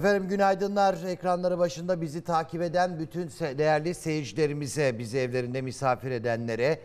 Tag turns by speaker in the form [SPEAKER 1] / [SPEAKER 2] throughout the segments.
[SPEAKER 1] Efendim günaydınlar. Ekranları başında bizi takip eden bütün değerli seyircilerimize, bizi evlerinde misafir edenlere,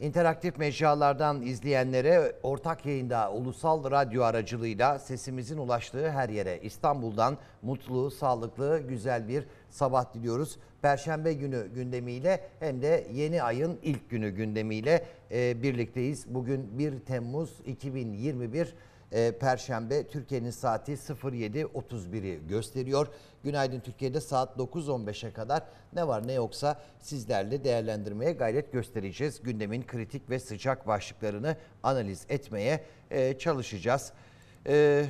[SPEAKER 1] interaktif mecralardan izleyenlere ortak yayında ulusal radyo aracılığıyla sesimizin ulaştığı her yere İstanbul'dan mutlu, sağlıklı, güzel bir sabah diliyoruz. Perşembe günü gündemiyle hem de yeni ayın ilk günü gündemiyle e, birlikteyiz. Bugün 1 Temmuz 2021 e, Perşembe Türkiye'nin saati 07.31'i gösteriyor. Günaydın Türkiye'de saat 9.15'e kadar ne var ne yoksa sizlerle değerlendirmeye gayret göstereceğiz. Gündemin kritik ve sıcak başlıklarını analiz etmeye e, çalışacağız. Evet.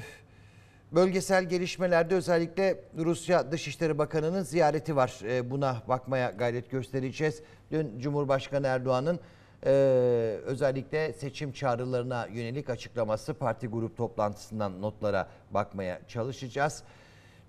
[SPEAKER 1] Bölgesel gelişmelerde özellikle Rusya Dışişleri Bakanı'nın ziyareti var. Ee, buna bakmaya gayret göstereceğiz. Dün Cumhurbaşkanı Erdoğan'ın e, özellikle seçim çağrılarına yönelik açıklaması parti grup toplantısından notlara bakmaya çalışacağız.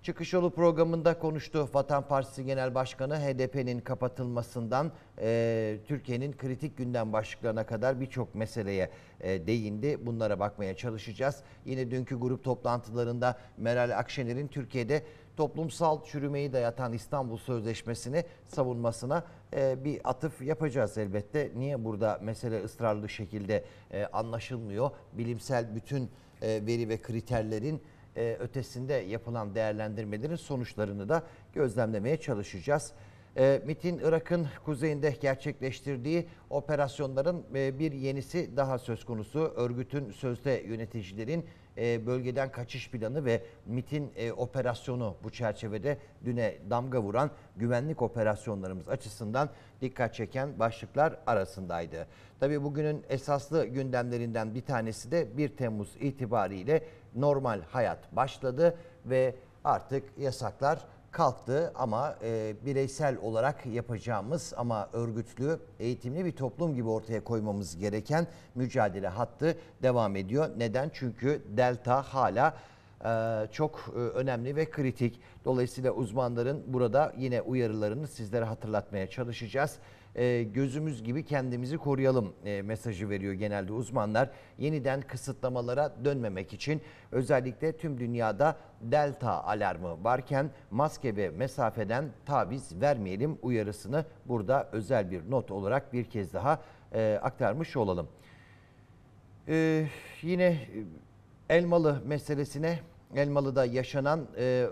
[SPEAKER 1] Çıkış yolu programında konuştu Vatan Partisi Genel Başkanı HDP'nin kapatılmasından e, Türkiye'nin kritik gündem başlıklarına kadar birçok meseleye e, değindi. Bunlara bakmaya çalışacağız. Yine dünkü grup toplantılarında Meral Akşener'in Türkiye'de toplumsal çürümeyi dayatan İstanbul Sözleşmesi'ni savunmasına e, bir atıf yapacağız elbette. Niye burada mesele ısrarlı şekilde e, anlaşılmıyor? Bilimsel bütün e, veri ve kriterlerin ötesinde yapılan değerlendirmelerin sonuçlarını da gözlemlemeye çalışacağız. MIT'in Irak'ın kuzeyinde gerçekleştirdiği operasyonların bir yenisi daha söz konusu. Örgütün sözde yöneticilerin e, bölgeden kaçış planı ve MIT'in e, operasyonu bu çerçevede düne damga vuran güvenlik operasyonlarımız açısından dikkat çeken başlıklar arasındaydı. Tabii bugünün esaslı gündemlerinden bir tanesi de 1 Temmuz itibariyle normal hayat başladı ve artık yasaklar kalktı ama e, bireysel olarak yapacağımız ama örgütlü, eğitimli bir toplum gibi ortaya koymamız gereken mücadele hattı devam ediyor. Neden? Çünkü delta hala ee, çok e, önemli ve kritik. Dolayısıyla uzmanların burada yine uyarılarını sizlere hatırlatmaya çalışacağız. Ee, gözümüz gibi kendimizi koruyalım e, mesajı veriyor genelde uzmanlar. Yeniden kısıtlamalara dönmemek için özellikle tüm dünyada delta alarmı varken maske ve mesafeden taviz vermeyelim uyarısını burada özel bir not olarak bir kez daha e, aktarmış olalım. Ee, yine Elmalı meselesine, Elmalı'da yaşanan e,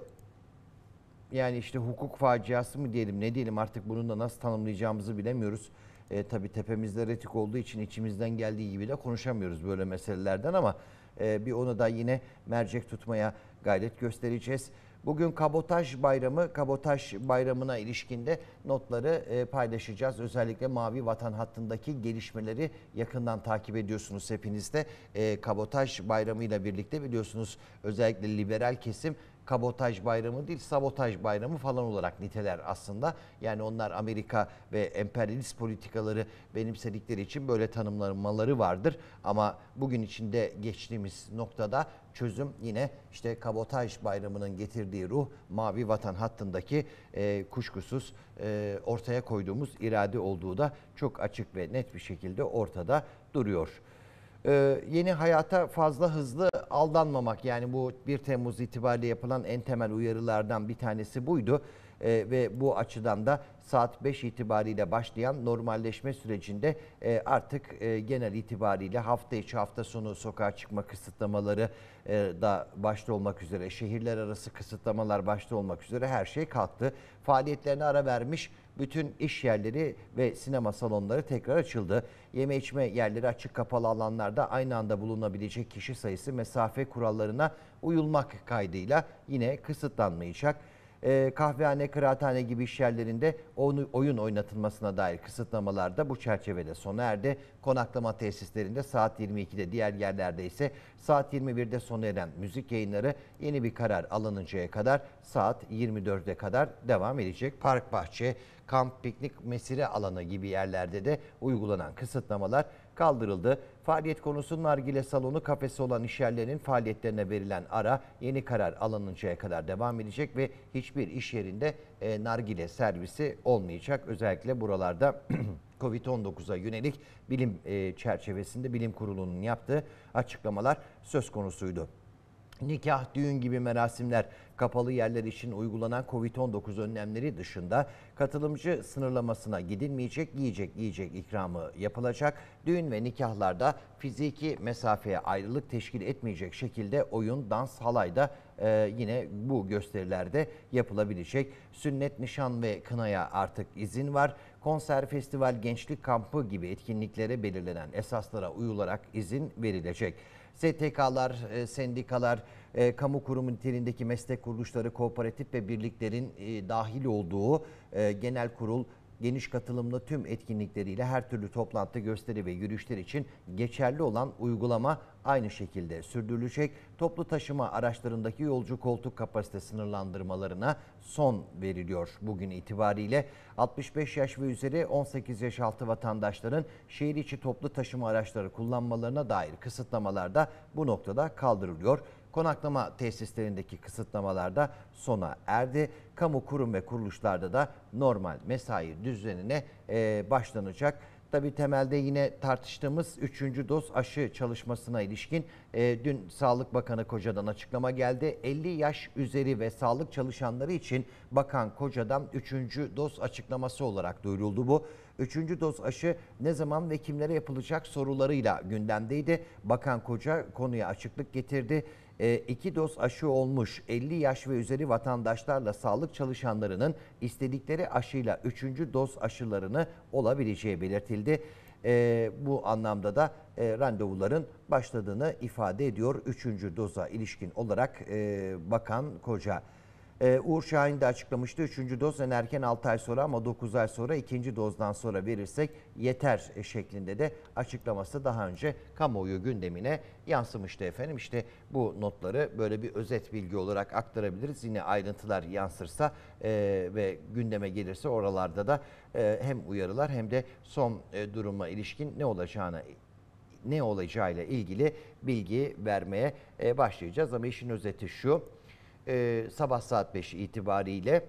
[SPEAKER 1] yani işte hukuk faciası mı diyelim ne diyelim artık bunu da nasıl tanımlayacağımızı bilemiyoruz. E, tabii tepemizde retik olduğu için içimizden geldiği gibi de konuşamıyoruz böyle meselelerden ama e, bir onu da yine mercek tutmaya gayret göstereceğiz. Bugün kabotaj bayramı, kabotaj bayramına ilişkinde notları e, paylaşacağız. Özellikle Mavi Vatan hattındaki gelişmeleri yakından takip ediyorsunuz hepiniz de. E, kabotaj bayramıyla birlikte biliyorsunuz özellikle liberal kesim kabotaj bayramı değil sabotaj bayramı falan olarak niteler aslında. Yani onlar Amerika ve emperyalist politikaları benimsedikleri için böyle tanımlamaları vardır. Ama bugün içinde geçtiğimiz noktada çözüm yine işte kabotaj bayramının getirdiği ruh mavi vatan hattındaki e, kuşkusuz e, ortaya koyduğumuz irade olduğu da çok açık ve net bir şekilde ortada duruyor. Ee, yeni hayata fazla hızlı aldanmamak yani bu 1 Temmuz itibariyle yapılan en temel uyarılardan bir tanesi buydu. E, ve bu açıdan da saat 5 itibariyle başlayan normalleşme sürecinde e, artık e, genel itibariyle hafta içi hafta sonu sokağa çıkma kısıtlamaları e, da başta olmak üzere şehirler arası kısıtlamalar başta olmak üzere her şey kalktı. Faaliyetlerine ara vermiş bütün iş yerleri ve sinema salonları tekrar açıldı. Yeme içme yerleri açık kapalı alanlarda aynı anda bulunabilecek kişi sayısı mesafe kurallarına uyulmak kaydıyla yine kısıtlanmayacak. E, kahvehane, kıraathane gibi iş yerlerinde oyun oynatılmasına dair kısıtlamalar da bu çerçevede sona erdi. Konaklama tesislerinde saat 22'de, diğer yerlerde ise saat 21'de sona eren müzik yayınları yeni bir karar alınıncaya kadar saat 24'e kadar devam edecek. Park, bahçe, kamp, piknik, mesire alanı gibi yerlerde de uygulanan kısıtlamalar kaldırıldı. Faaliyet konusunun nargile salonu kafesi olan işyerlerinin faaliyetlerine verilen ara yeni karar alınıncaya kadar devam edecek ve hiçbir iş yerinde e, nargile servisi olmayacak. Özellikle buralarda Covid-19'a yönelik bilim e, çerçevesinde bilim kurulunun yaptığı açıklamalar söz konusuydu. Nikah, düğün gibi merasimler kapalı yerler için uygulanan Covid-19 önlemleri dışında katılımcı sınırlamasına gidilmeyecek, yiyecek, yiyecek ikramı yapılacak. Düğün ve nikahlarda fiziki mesafeye ayrılık teşkil etmeyecek şekilde oyun, dans, halayda e, yine bu gösterilerde yapılabilecek. Sünnet, nişan ve kınaya artık izin var. Konser, festival, gençlik kampı gibi etkinliklere belirlenen esaslara uyularak izin verilecek. STK'lar, e, sendikalar, e, kamu kurumu niteliğindeki meslek kuruluşları, kooperatif ve birliklerin e, dahil olduğu genel kurul geniş katılımlı tüm etkinlikleriyle her türlü toplantı, gösteri ve yürüyüşler için geçerli olan uygulama aynı şekilde sürdürülecek. Toplu taşıma araçlarındaki yolcu koltuk kapasite sınırlandırmalarına son veriliyor bugün itibariyle. 65 yaş ve üzeri 18 yaş altı vatandaşların şehir içi toplu taşıma araçları kullanmalarına dair kısıtlamalar da bu noktada kaldırılıyor. Konaklama tesislerindeki kısıtlamalarda sona erdi. Kamu kurum ve kuruluşlarda da normal mesai düzenine e, başlanacak. Tabi temelde yine tartıştığımız 3. doz aşı çalışmasına ilişkin e, dün Sağlık Bakanı Koca'dan açıklama geldi. 50 yaş üzeri ve sağlık çalışanları için Bakan Koca'dan 3. doz açıklaması olarak duyuruldu bu. 3. doz aşı ne zaman ve kimlere yapılacak sorularıyla gündemdeydi. Bakan Koca konuya açıklık getirdi e, iki doz aşı olmuş 50 yaş ve üzeri vatandaşlarla sağlık çalışanlarının istedikleri aşıyla üçüncü doz aşılarını olabileceği belirtildi. E, bu anlamda da e, randevuların başladığını ifade ediyor üçüncü doza ilişkin olarak e, Bakan Koca. Ee, Uğur Şahin de açıklamıştı. Üçüncü doz en erken 6 ay sonra ama 9 ay sonra ikinci dozdan sonra verirsek yeter e, şeklinde de açıklaması daha önce kamuoyu gündemine yansımıştı efendim. İşte bu notları böyle bir özet bilgi olarak aktarabiliriz. Yine ayrıntılar yansırsa e, ve gündeme gelirse oralarda da e, hem uyarılar hem de son e, duruma ilişkin ne olacağına ne olacağıyla ilgili bilgi vermeye e, başlayacağız. Ama işin özeti şu e, sabah saat 5 itibariyle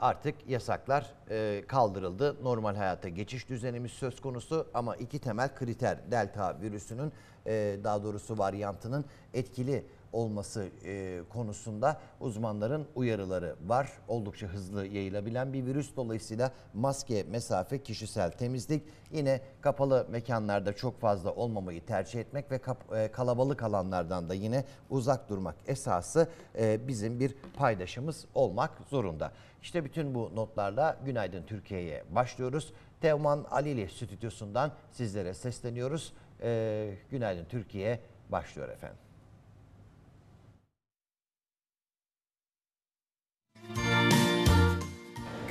[SPEAKER 1] artık yasaklar e, kaldırıldı. Normal hayata geçiş düzenimiz söz konusu ama iki temel kriter delta virüsünün e, daha doğrusu varyantının etkili olması e, konusunda uzmanların uyarıları var. Oldukça hızlı yayılabilen bir virüs dolayısıyla maske, mesafe, kişisel temizlik yine kapalı mekanlarda çok fazla olmamayı tercih etmek ve e, kalabalık alanlardan da yine uzak durmak esası e, bizim bir paydaşımız olmak zorunda. İşte bütün bu notlarla Günaydın Türkiye'ye başlıyoruz. Teoman Alili stüdyosundan sizlere sesleniyoruz. E, Günaydın Türkiye başlıyor efendim.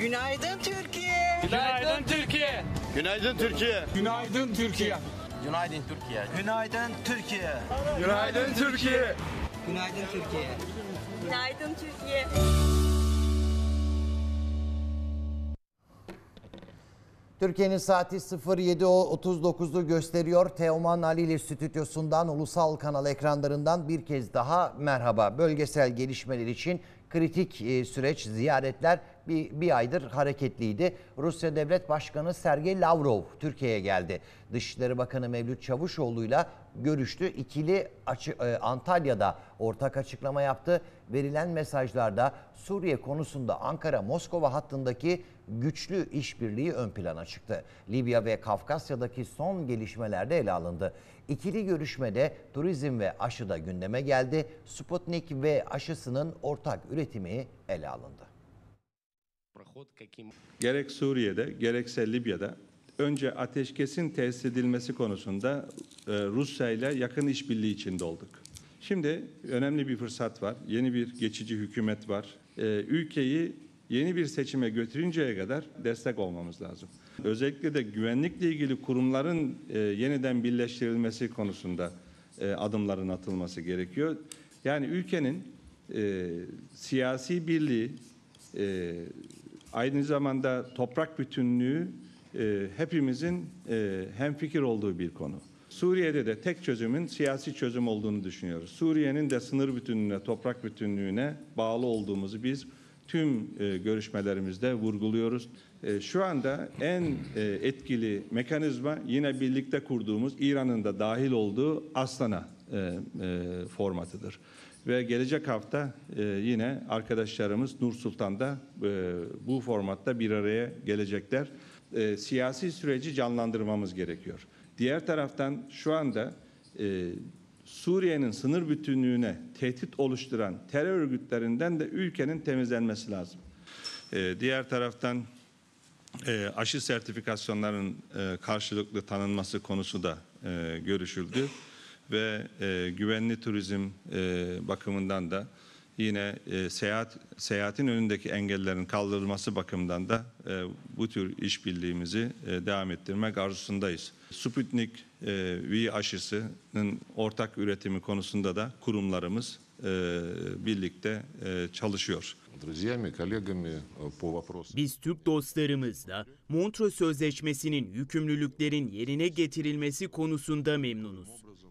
[SPEAKER 1] Günaydın Türkiye. Günaydın Türkiye. Günaydın Türkiye. Günaydın Türkiye. Günaydın Türkiye. Günaydın Türkiye. Günaydın Türkiye. Günaydın Türkiye.
[SPEAKER 2] Günaydın Türkiye.
[SPEAKER 1] Türkiye'nin saati 07.39'u gösteriyor. Teoman Ali ile stüdyosundan ulusal kanal ekranlarından bir kez daha merhaba. Bölgesel gelişmeler için kritik e, süreç, ziyaretler bir, bir aydır hareketliydi. Rusya Devlet Başkanı Sergey Lavrov Türkiye'ye geldi. Dışişleri Bakanı Mevlüt Çavuşoğlu'yla görüştü. İkili açı, e, Antalya'da ortak açıklama yaptı. Verilen mesajlarda Suriye konusunda Ankara-Moskova hattındaki güçlü işbirliği ön plana çıktı. Libya ve Kafkasya'daki son gelişmelerde ele alındı. İkili görüşmede turizm ve aşı da gündeme geldi. Sputnik ve aşısının ortak üretimi ele alındı.
[SPEAKER 3] Gerek Suriye'de gerekse Libya'da önce ateşkesin tesis edilmesi konusunda e, Rusya ile yakın işbirliği içinde olduk. Şimdi önemli bir fırsat var. Yeni bir geçici hükümet var. E, ülkeyi yeni bir seçime götürünceye kadar destek olmamız lazım. Özellikle de güvenlikle ilgili kurumların e, yeniden birleştirilmesi konusunda adımların atılması gerekiyor. Yani ülkenin siyasi birliği, aynı zamanda toprak bütünlüğü e, hepimizin e, fikir olduğu bir konu. Suriye'de de tek çözümün siyasi çözüm olduğunu düşünüyoruz. Suriye'nin de sınır bütünlüğüne, toprak bütünlüğüne bağlı olduğumuzu biz tüm e, görüşmelerimizde vurguluyoruz. E, şu anda en e, etkili mekanizma yine birlikte kurduğumuz İran'ın da dahil olduğu Aslan'a e, e, formatıdır. Ve gelecek hafta e, yine arkadaşlarımız Nur Sultan'da e, bu formatta bir araya gelecekler. E, siyasi süreci canlandırmamız gerekiyor. Diğer taraftan şu anda Suriye'nin sınır bütünlüğüne tehdit oluşturan terör örgütlerinden de ülkenin temizlenmesi lazım. diğer taraftan e, aşı sertifikasyonların karşılıklı tanınması konusu da görüşüldü ve e, güvenli turizm e, bakımından da yine e, seyahat seyahatin önündeki engellerin kaldırılması bakımından da e, bu tür işbirliğimizi e, devam ettirmek arzusundayız. Sputnik e, V aşısının ortak üretimi konusunda da kurumlarımız e, birlikte e, çalışıyor. Э, Biz Türk dostlarımızla
[SPEAKER 4] Montreux Sözleşmesi'nin yükümlülüklerin yerine getirilmesi konusunda memnunuz.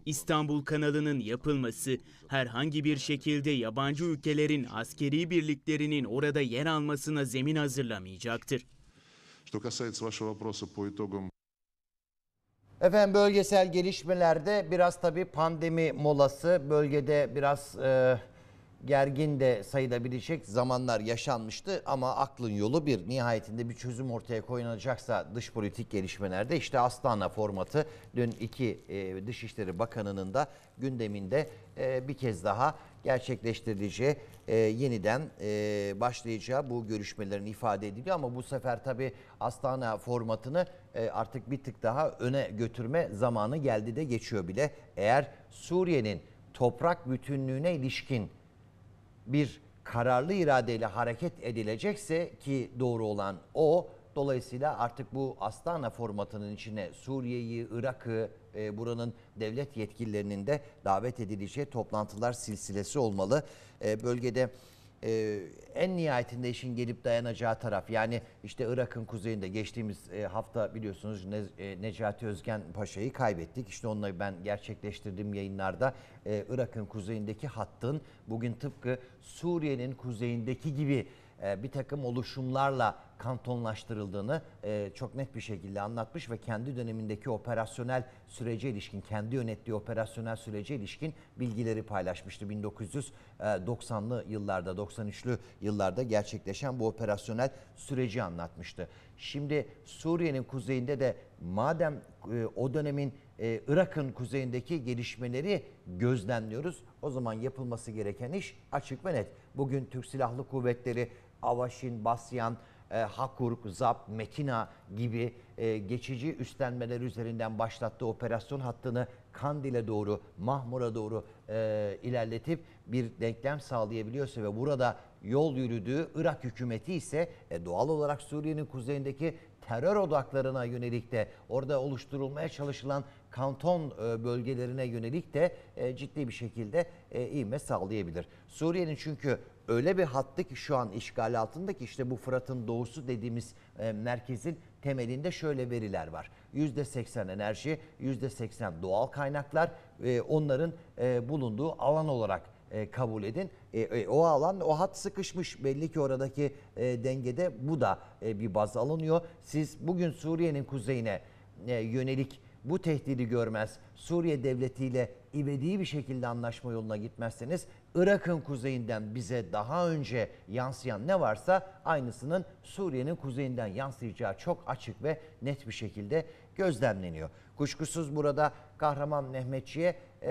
[SPEAKER 4] İstanbul kanalının yapılması herhangi bir şekilde yabancı ülkelerin askeri birliklerinin orada yer almasına zemin hazırlamayacaktır.
[SPEAKER 1] Efendim bölgesel gelişmelerde biraz tabii pandemi molası bölgede biraz... E, gergin de sayılabilecek zamanlar yaşanmıştı ama aklın yolu bir. Nihayetinde bir çözüm ortaya koyulacaksa dış politik gelişmelerde işte Astana formatı dün iki e, Dışişleri Bakanı'nın da gündeminde e, bir kez daha gerçekleştirileceği, e, yeniden e, başlayacağı bu görüşmelerin ifade ediliyor. Ama bu sefer tabii Astana formatını e, artık bir tık daha öne götürme zamanı geldi de geçiyor bile. Eğer Suriye'nin toprak bütünlüğüne ilişkin bir kararlı iradeyle hareket edilecekse ki doğru olan o Dolayısıyla artık bu Astana formatının içine Suriye'yi, Irak'ı, e, buranın devlet yetkililerinin de davet edileceği toplantılar silsilesi olmalı. E, bölgede e, en nihayetinde işin gelip dayanacağı taraf yani işte Irak'ın kuzeyinde geçtiğimiz e, hafta biliyorsunuz ne, e, Necati Özgen Paşa'yı kaybettik. İşte onunla ben gerçekleştirdiğim yayınlarda e, Irak'ın kuzeyindeki hattın bugün tıpkı Suriye'nin kuzeyindeki gibi e, bir takım oluşumlarla kantonlaştırıldığını e, çok net bir şekilde anlatmış ve kendi dönemindeki operasyonel sürece ilişkin, kendi yönettiği operasyonel sürece ilişkin bilgileri paylaşmıştı. 1990'lı e, yıllarda, 93'lü yıllarda gerçekleşen bu operasyonel süreci anlatmıştı. Şimdi Suriye'nin kuzeyinde de madem e, o dönemin e, Irak'ın kuzeyindeki gelişmeleri gözlemliyoruz, o zaman yapılması gereken iş açık ve net. Bugün Türk Silahlı Kuvvetleri, Avaşin, Basyan, e, Hakurk, Zap, Metina gibi e, geçici üstlenmeler üzerinden başlattığı operasyon hattını Kandil'e doğru, Mahmur'a doğru e, ilerletip bir denklem sağlayabiliyorsa ve burada yol yürüdüğü Irak hükümeti ise e, doğal olarak Suriye'nin kuzeyindeki terör odaklarına yönelik de orada oluşturulmaya çalışılan kanton e, bölgelerine yönelik de e, ciddi bir şekilde e, ivme sağlayabilir. Suriye'nin çünkü öyle bir hattı ki şu an işgal altında ki işte bu Fırat'ın doğusu dediğimiz e, merkezin temelinde şöyle veriler var. %80 enerji, %80 doğal kaynaklar e, onların e, bulunduğu alan olarak e, kabul edin. E, e, o alan, o hat sıkışmış. Belli ki oradaki e, dengede bu da e, bir baz alınıyor. Siz bugün Suriye'nin kuzeyine e, yönelik bu tehdidi görmez, Suriye devletiyle ivediği bir şekilde anlaşma yoluna gitmezseniz Irak'ın kuzeyinden bize daha önce yansıyan ne varsa aynısının Suriye'nin kuzeyinden yansıyacağı çok açık ve net bir şekilde gözlemleniyor. Kuşkusuz burada Kahraman Mehmetçi'ye e,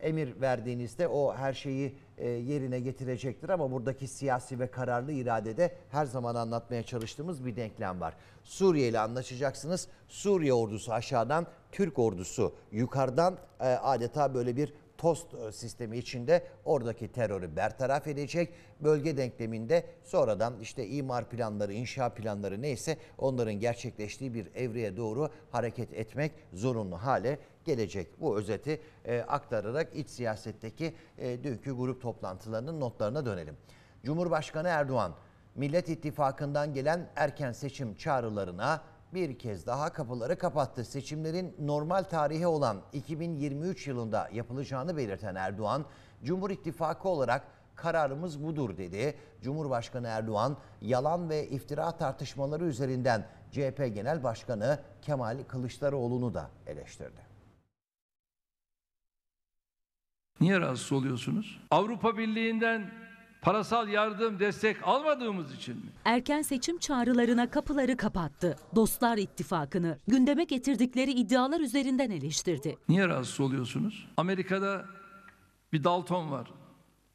[SPEAKER 1] emir verdiğinizde o her şeyi e, yerine getirecektir ama buradaki siyasi ve kararlı iradede her zaman anlatmaya çalıştığımız bir denklem var. Suriye ile anlaşacaksınız. Suriye ordusu aşağıdan, Türk ordusu yukarıdan e, adeta böyle bir tost e, sistemi içinde oradaki terörü bertaraf edecek. Bölge denkleminde sonradan işte imar planları, inşa planları neyse onların gerçekleştiği bir evreye doğru hareket etmek zorunlu hale gelecek. Bu özeti e, aktararak iç siyasetteki e, dünkü grup toplantılarının notlarına dönelim. Cumhurbaşkanı Erdoğan Millet İttifakı'ndan gelen erken seçim çağrılarına bir kez daha kapıları kapattı. Seçimlerin normal tarihi olan 2023 yılında yapılacağını belirten Erdoğan, Cumhur İttifakı olarak kararımız budur dedi. Cumhurbaşkanı Erdoğan yalan ve iftira tartışmaları üzerinden CHP Genel Başkanı Kemal Kılıçdaroğlu'nu da eleştirdi.
[SPEAKER 5] Niye rahatsız oluyorsunuz? Avrupa Birliği'nden parasal yardım, destek almadığımız için mi?
[SPEAKER 6] Erken seçim çağrılarına kapıları kapattı. Dostlar ittifakını gündeme getirdikleri iddialar üzerinden eleştirdi.
[SPEAKER 5] Niye rahatsız oluyorsunuz? Amerika'da bir Dalton var.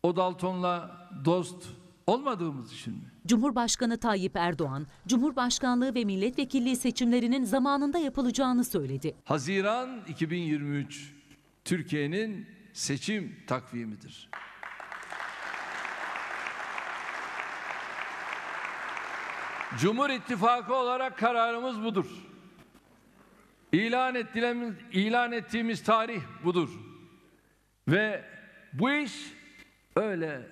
[SPEAKER 5] O Dalton'la dost olmadığımız için mi?
[SPEAKER 6] Cumhurbaşkanı Tayyip Erdoğan, Cumhurbaşkanlığı ve milletvekilliği seçimlerinin zamanında yapılacağını söyledi.
[SPEAKER 5] Haziran 2023 Türkiye'nin seçim takvimidir. Cumhur İttifakı olarak kararımız budur. İlan ettiğimiz, ilan ettiğimiz tarih budur. Ve bu iş öyle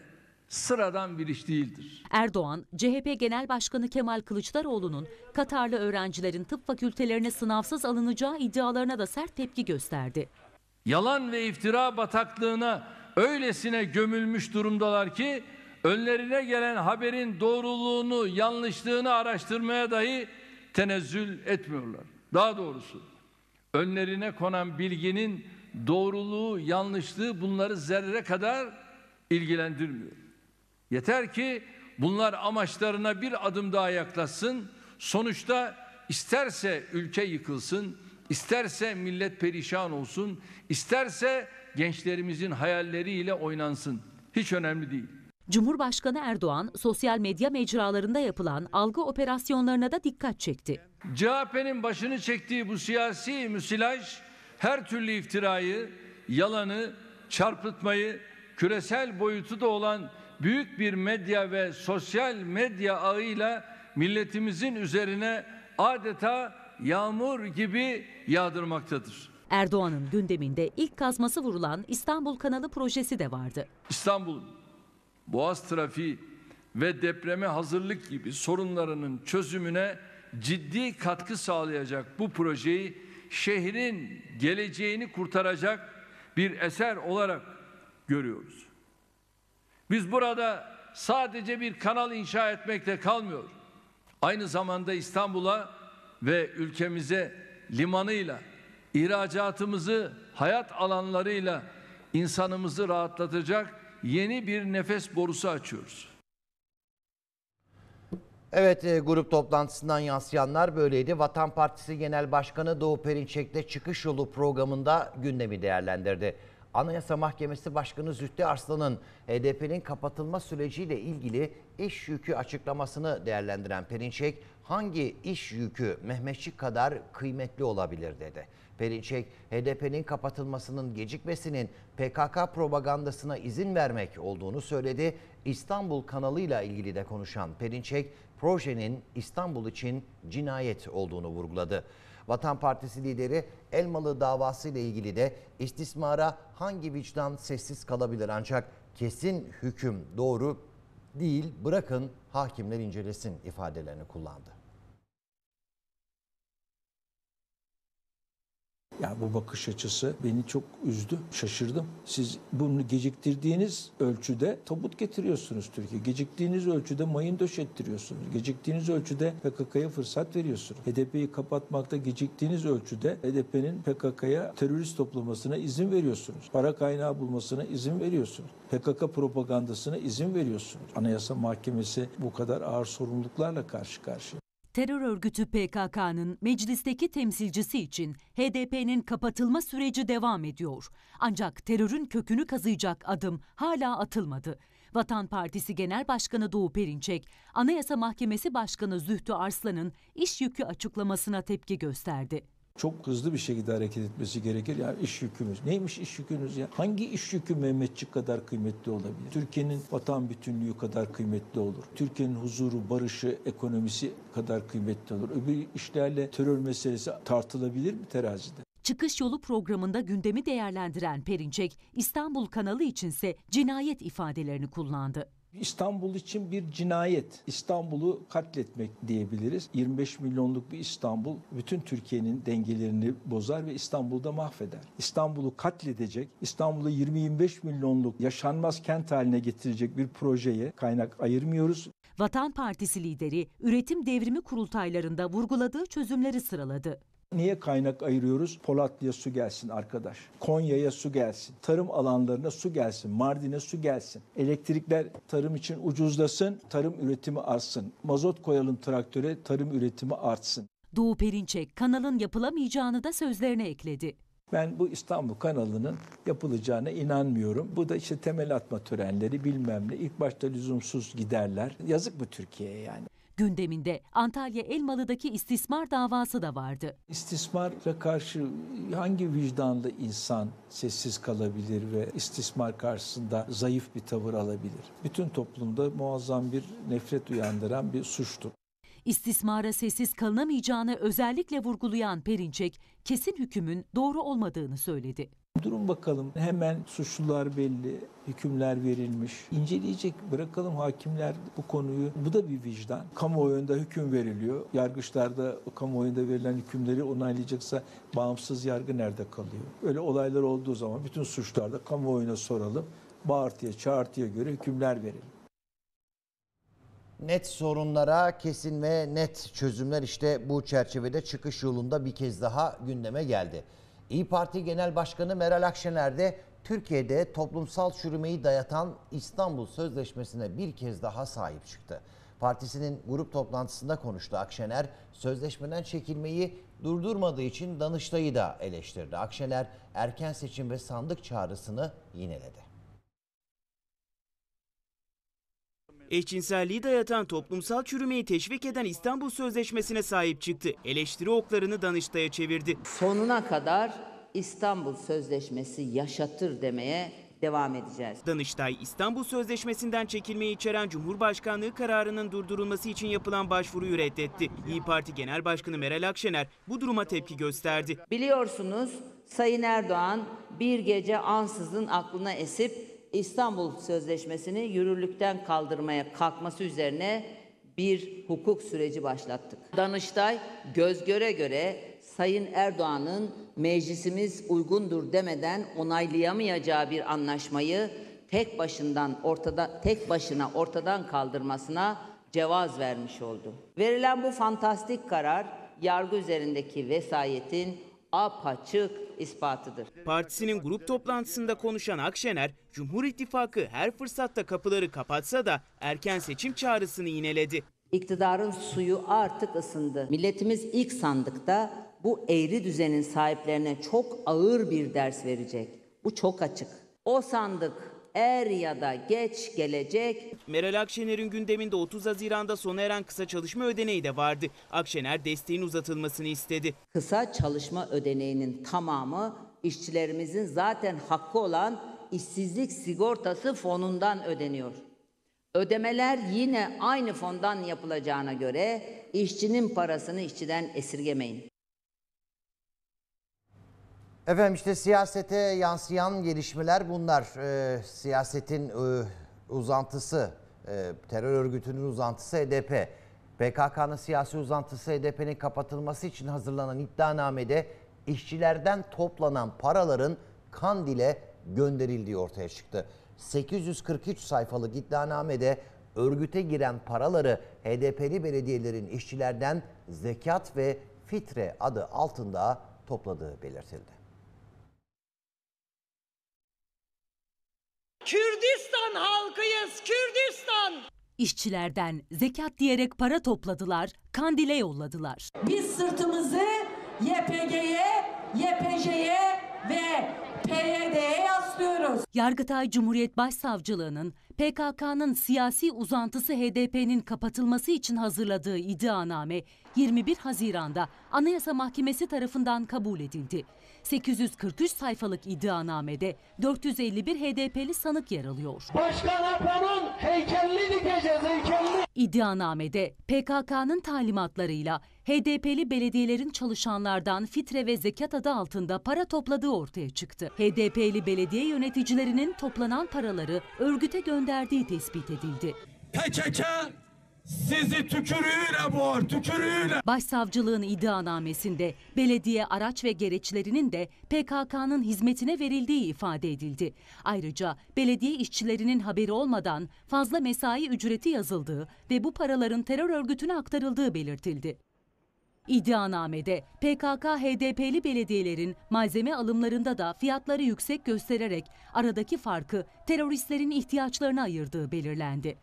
[SPEAKER 5] sıradan bir iş değildir.
[SPEAKER 6] Erdoğan, CHP Genel Başkanı Kemal Kılıçdaroğlu'nun Katarlı öğrencilerin tıp fakültelerine sınavsız alınacağı iddialarına da sert tepki gösterdi.
[SPEAKER 5] Yalan ve iftira bataklığına öylesine gömülmüş durumdalar ki önlerine gelen haberin doğruluğunu, yanlışlığını araştırmaya dahi tenezzül etmiyorlar. Daha doğrusu önlerine konan bilginin doğruluğu, yanlışlığı bunları zerre kadar ilgilendirmiyor. Yeter ki bunlar amaçlarına bir adım daha yaklaşsın. Sonuçta isterse ülke yıkılsın, isterse millet perişan olsun, isterse gençlerimizin hayalleriyle oynansın. Hiç önemli değil.
[SPEAKER 6] Cumhurbaşkanı Erdoğan sosyal medya mecralarında yapılan algı operasyonlarına da dikkat çekti.
[SPEAKER 5] CHP'nin başını çektiği bu siyasi müsilaj her türlü iftirayı, yalanı, çarpıtmayı, küresel boyutu da olan büyük bir medya ve sosyal medya ağıyla milletimizin üzerine adeta yağmur gibi yağdırmaktadır.
[SPEAKER 6] Erdoğan'ın gündeminde ilk kazması vurulan İstanbul Kanalı projesi de vardı.
[SPEAKER 5] İstanbul boğaz trafiği ve depreme hazırlık gibi sorunlarının çözümüne ciddi katkı sağlayacak bu projeyi şehrin geleceğini kurtaracak bir eser olarak görüyoruz. Biz burada sadece bir kanal inşa etmekle kalmıyor. Aynı zamanda İstanbul'a ve ülkemize limanıyla, ihracatımızı hayat alanlarıyla insanımızı rahatlatacak yeni bir nefes borusu açıyoruz.
[SPEAKER 1] Evet e, grup toplantısından yansıyanlar böyleydi. Vatan Partisi Genel Başkanı Doğu Perinçek de çıkış yolu programında gündemi değerlendirdi. Anayasa Mahkemesi Başkanı Zühtü Arslan'ın HDP'nin kapatılma süreciyle ilgili iş yükü açıklamasını değerlendiren Perinçek, hangi iş yükü Mehmetçik kadar kıymetli olabilir dedi. Perinçek, HDP'nin kapatılmasının gecikmesinin PKK propagandasına izin vermek olduğunu söyledi. İstanbul kanalıyla ilgili de konuşan Perinçek, projenin İstanbul için cinayet olduğunu vurguladı. Vatan Partisi lideri Elmalı davası ile ilgili de istismara hangi vicdan sessiz kalabilir ancak kesin hüküm doğru değil bırakın hakimler incelesin ifadelerini kullandı.
[SPEAKER 7] Ya bu bakış açısı beni çok üzdü, şaşırdım. Siz bunu geciktirdiğiniz ölçüde tabut getiriyorsunuz Türkiye. Geciktiğiniz ölçüde mayın döşettiriyorsunuz. Geciktiğiniz ölçüde PKK'ya fırsat veriyorsunuz. HDP'yi kapatmakta geciktiğiniz ölçüde HDP'nin PKK'ya terörist toplamasına izin veriyorsunuz. Para kaynağı bulmasına izin veriyorsunuz. PKK propagandasına izin veriyorsunuz. Anayasa Mahkemesi bu kadar ağır sorumluluklarla karşı karşıya.
[SPEAKER 6] Terör örgütü PKK'nın meclisteki temsilcisi için HDP'nin kapatılma süreci devam ediyor. Ancak terörün kökünü kazıyacak adım hala atılmadı. Vatan Partisi Genel Başkanı Doğu Perinçek, Anayasa Mahkemesi Başkanı Zühtü Arslan'ın iş yükü açıklamasına tepki gösterdi
[SPEAKER 7] çok hızlı bir şekilde hareket etmesi gerekir. yani iş yükümüz. Neymiş iş yükünüz ya? Hangi iş yükü Mehmetçik kadar kıymetli olabilir? Türkiye'nin vatan bütünlüğü kadar kıymetli olur. Türkiye'nin huzuru, barışı, ekonomisi kadar kıymetli olur. Öbür işlerle terör meselesi tartılabilir mi terazide?
[SPEAKER 6] Çıkış Yolu programında gündemi değerlendiren Perinçek, İstanbul kanalı içinse cinayet ifadelerini kullandı.
[SPEAKER 7] İstanbul için bir cinayet. İstanbul'u katletmek diyebiliriz. 25 milyonluk bir İstanbul bütün Türkiye'nin dengelerini bozar ve İstanbul'da mahveder. İstanbul'u katledecek, İstanbul'u 20-25 milyonluk yaşanmaz kent haline getirecek bir projeye kaynak ayırmıyoruz.
[SPEAKER 6] Vatan Partisi lideri üretim devrimi kurultaylarında vurguladığı çözümleri sıraladı.
[SPEAKER 7] Niye kaynak ayırıyoruz? Polatlı'ya su gelsin arkadaş. Konya'ya su gelsin. Tarım alanlarına su gelsin. Mardin'e su gelsin. Elektrikler tarım için ucuzlasın. Tarım üretimi artsın. Mazot koyalım traktöre. Tarım üretimi artsın.
[SPEAKER 6] Doğu Perinçek kanalın yapılamayacağını da sözlerine ekledi.
[SPEAKER 7] Ben bu İstanbul kanalının yapılacağına inanmıyorum. Bu da işte temel atma törenleri bilmem ne. İlk başta lüzumsuz giderler. Yazık bu Türkiye'ye yani.
[SPEAKER 6] Gündeminde Antalya Elmalı'daki istismar davası da vardı.
[SPEAKER 7] İstismara karşı hangi vicdanlı insan sessiz kalabilir ve istismar karşısında zayıf bir tavır alabilir? Bütün toplumda muazzam bir nefret uyandıran bir suçtur.
[SPEAKER 6] İstismara sessiz kalınamayacağını özellikle vurgulayan Perinçek, kesin hükümün
[SPEAKER 7] doğru olmadığını söyledi. Durun bakalım hemen suçlular belli, hükümler verilmiş. İnceleyecek bırakalım hakimler bu konuyu. Bu da bir vicdan. Kamuoyunda hüküm veriliyor. Yargıçlarda kamuoyunda verilen hükümleri onaylayacaksa bağımsız yargı nerede kalıyor? Öyle olaylar olduğu zaman bütün suçlarda kamuoyuna soralım. Bağırtıya, çağırtıya göre hükümler verelim.
[SPEAKER 1] Net sorunlara kesin ve net çözümler işte bu çerçevede çıkış yolunda bir kez daha gündeme geldi. İyi Parti Genel Başkanı Meral Akşener de Türkiye'de toplumsal çürümeyi dayatan İstanbul Sözleşmesi'ne bir kez daha sahip çıktı. Partisinin grup toplantısında konuştu Akşener. Sözleşmeden çekilmeyi durdurmadığı için Danıştay'ı da eleştirdi. Akşener erken seçim ve sandık çağrısını yineledi. eşcinselliği dayatan toplumsal
[SPEAKER 4] çürümeyi teşvik eden İstanbul Sözleşmesi'ne sahip çıktı. Eleştiri oklarını Danıştay'a çevirdi.
[SPEAKER 2] Sonuna kadar İstanbul Sözleşmesi yaşatır demeye devam edeceğiz.
[SPEAKER 4] Danıştay İstanbul Sözleşmesi'nden çekilmeyi içeren Cumhurbaşkanlığı kararının durdurulması için yapılan başvuruyu reddetti. İyi Parti Genel Başkanı Meral Akşener bu duruma tepki gösterdi.
[SPEAKER 2] Biliyorsunuz Sayın Erdoğan bir gece ansızın aklına esip İstanbul Sözleşmesi'ni yürürlükten kaldırmaya kalkması üzerine bir hukuk süreci başlattık. Danıştay göz göre göre Sayın Erdoğan'ın meclisimiz uygundur demeden onaylayamayacağı bir anlaşmayı tek başından ortada tek başına ortadan kaldırmasına cevaz vermiş oldu. Verilen bu fantastik karar yargı üzerindeki vesayetin apaçık ispatıdır.
[SPEAKER 4] Partisinin grup toplantısında konuşan Akşener, Cumhur İttifakı her fırsatta kapıları kapatsa da erken seçim çağrısını yineledi.
[SPEAKER 2] İktidarın suyu artık ısındı. Milletimiz ilk sandıkta bu eğri düzenin sahiplerine çok ağır bir ders verecek. Bu çok açık. O sandık er ya da geç gelecek. Meral
[SPEAKER 4] Akşener'in gündeminde 30 Haziran'da sona eren kısa çalışma ödeneği de vardı. Akşener desteğin uzatılmasını istedi.
[SPEAKER 2] Kısa çalışma ödeneğinin tamamı işçilerimizin zaten hakkı olan işsizlik sigortası fonundan ödeniyor. Ödemeler yine aynı fondan yapılacağına göre işçinin parasını işçiden esirgemeyin.
[SPEAKER 1] Efendim işte siyasete yansıyan gelişmeler bunlar. E, siyasetin e, uzantısı, e, terör örgütünün uzantısı HDP. PKK'nın siyasi uzantısı HDP'nin kapatılması için hazırlanan iddianamede işçilerden toplanan paraların Kandil'e gönderildiği ortaya çıktı. 843 sayfalık iddianamede örgüte giren paraları HDP'li belediyelerin işçilerden zekat ve fitre adı altında topladığı belirtildi.
[SPEAKER 5] Kürdistan halkıyız, Kürdistan.
[SPEAKER 6] İşçilerden zekat diyerek para topladılar, Kandil'e yolladılar. Biz sırtımızı YPG'ye, YPJ'ye ve PYD'ye yaslıyoruz. Yargıtay Cumhuriyet Başsavcılığı'nın PKK'nın siyasi uzantısı HDP'nin kapatılması için hazırladığı iddianame 21 Haziran'da Anayasa Mahkemesi tarafından kabul edildi. 843 sayfalık iddianamede 451 HDP'li sanık yer alıyor. Başkan Apo'nun
[SPEAKER 5] heykelli dikeceğiz heykelli.
[SPEAKER 6] İddianamede PKK'nın talimatlarıyla HDP'li belediyelerin çalışanlardan fitre ve zekat adı altında para topladığı ortaya çıktı. HDP'li belediye yöneticilerinin toplanan paraları örgüte gönderdiği tespit edildi.
[SPEAKER 5] PKK sizi
[SPEAKER 4] tükürüğüyle boğar, tükürüğüyle.
[SPEAKER 6] Başsavcılığın iddianamesinde belediye araç ve gereçlerinin de PKK'nın hizmetine verildiği ifade edildi. Ayrıca belediye işçilerinin haberi olmadan fazla mesai ücreti yazıldığı ve bu paraların terör örgütüne aktarıldığı belirtildi. İddianamede PKK-HDP'li belediyelerin malzeme alımlarında da fiyatları yüksek göstererek aradaki farkı teröristlerin ihtiyaçlarına ayırdığı belirlendi.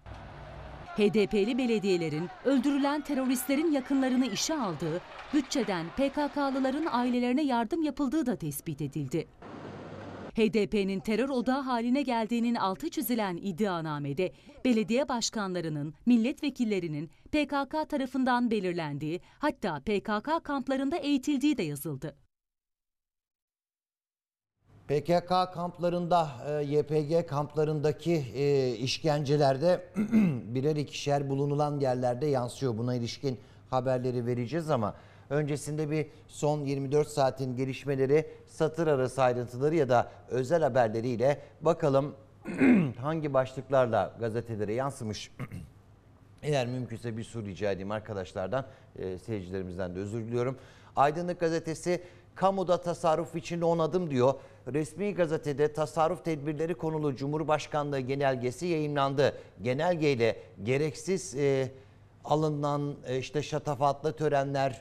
[SPEAKER 6] HDP'li belediyelerin öldürülen teröristlerin yakınlarını işe aldığı, bütçeden PKK'lıların ailelerine yardım yapıldığı da tespit edildi. HDP'nin terör odağı haline geldiğinin altı çizilen iddianamede belediye başkanlarının, milletvekillerinin PKK tarafından belirlendiği hatta PKK kamplarında eğitildiği de yazıldı.
[SPEAKER 1] PKK kamplarında, e, YPG kamplarındaki e, işkencelerde birer ikişer bulunulan yerlerde yansıyor. Buna ilişkin haberleri vereceğiz ama öncesinde bir son 24 saatin gelişmeleri satır arası ayrıntıları ya da özel haberleriyle bakalım hangi başlıklarla gazetelere yansımış. Eğer mümkünse bir soru rica edeyim arkadaşlardan, e, seyircilerimizden de özür diliyorum. Aydınlık gazetesi Kamuda tasarruf için 10 adım diyor. Resmi gazetede tasarruf tedbirleri konulu Cumhurbaşkanlığı genelgesi yayınlandı. Genelgeyle gereksiz e, alınan e, işte şatafatlı törenler,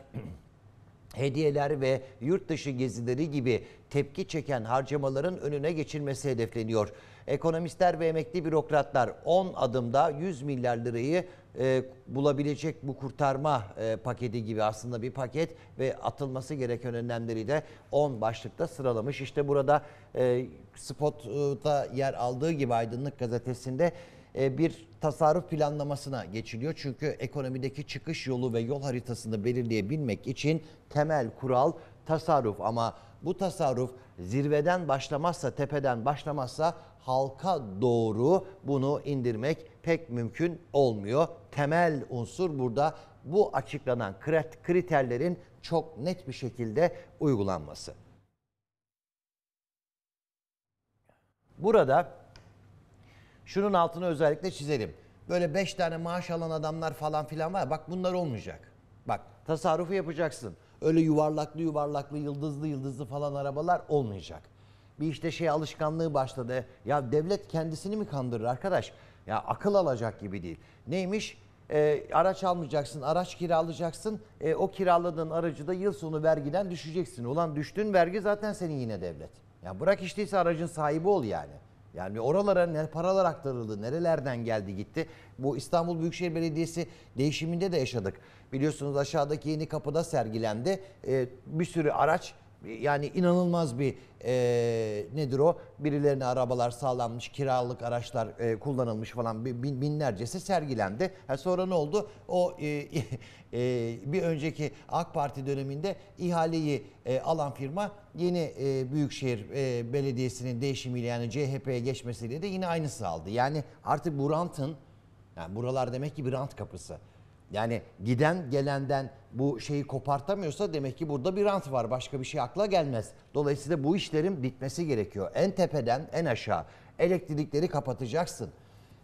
[SPEAKER 1] hediyeler ve yurt dışı gezileri gibi tepki çeken harcamaların önüne geçilmesi hedefleniyor. Ekonomistler ve emekli bürokratlar 10 adımda 100 milyar lirayı e, bulabilecek bu kurtarma e, paketi gibi aslında bir paket ve atılması gereken önlemleri de 10 başlıkta sıralamış. İşte burada e, Spot'ta yer aldığı gibi Aydınlık Gazetesi'nde e, bir tasarruf planlamasına geçiliyor. Çünkü ekonomideki çıkış yolu ve yol haritasını belirleyebilmek için temel kural tasarruf ama bu tasarruf zirveden başlamazsa, tepeden başlamazsa halka doğru bunu indirmek pek mümkün olmuyor. Temel unsur burada bu açıklanan kriterlerin çok net bir şekilde uygulanması. Burada şunun altını özellikle çizelim. Böyle beş tane maaş alan adamlar falan filan var. Bak bunlar olmayacak. Bak tasarrufu yapacaksın Öyle yuvarlaklı yuvarlaklı yıldızlı yıldızlı falan arabalar olmayacak. Bir işte şey alışkanlığı başladı. Ya devlet kendisini mi kandırır arkadaş? Ya akıl alacak gibi değil. Neymiş? E, araç almayacaksın, araç kiralayacaksın. E, o kiraladığın aracı da yıl sonu vergiden düşeceksin. Ulan düştüğün vergi zaten senin yine devlet. Ya bırak işteyse aracın sahibi ol yani. Yani oralara ne paralar aktarıldı, nerelerden geldi gitti. Bu İstanbul Büyükşehir Belediyesi değişiminde de yaşadık. Biliyorsunuz aşağıdaki yeni kapıda sergilendi. Ee, bir sürü araç yani inanılmaz bir e, nedir o? Birilerine arabalar sağlanmış, kiralık araçlar e, kullanılmış falan bin, binlercesi sergilendi. Ha, sonra ne oldu? O e, e, bir önceki AK Parti döneminde ihaleyi e, alan firma yeni e, Büyükşehir e, Belediyesi'nin değişimiyle yani CHP'ye geçmesiyle de yine aynısı aldı. Yani artık bu rantın, yani buralar demek ki bir rant kapısı. Yani giden gelenden bu şeyi kopartamıyorsa demek ki burada bir rant var. Başka bir şey akla gelmez. Dolayısıyla bu işlerin bitmesi gerekiyor. En tepeden en aşağı elektrikleri kapatacaksın.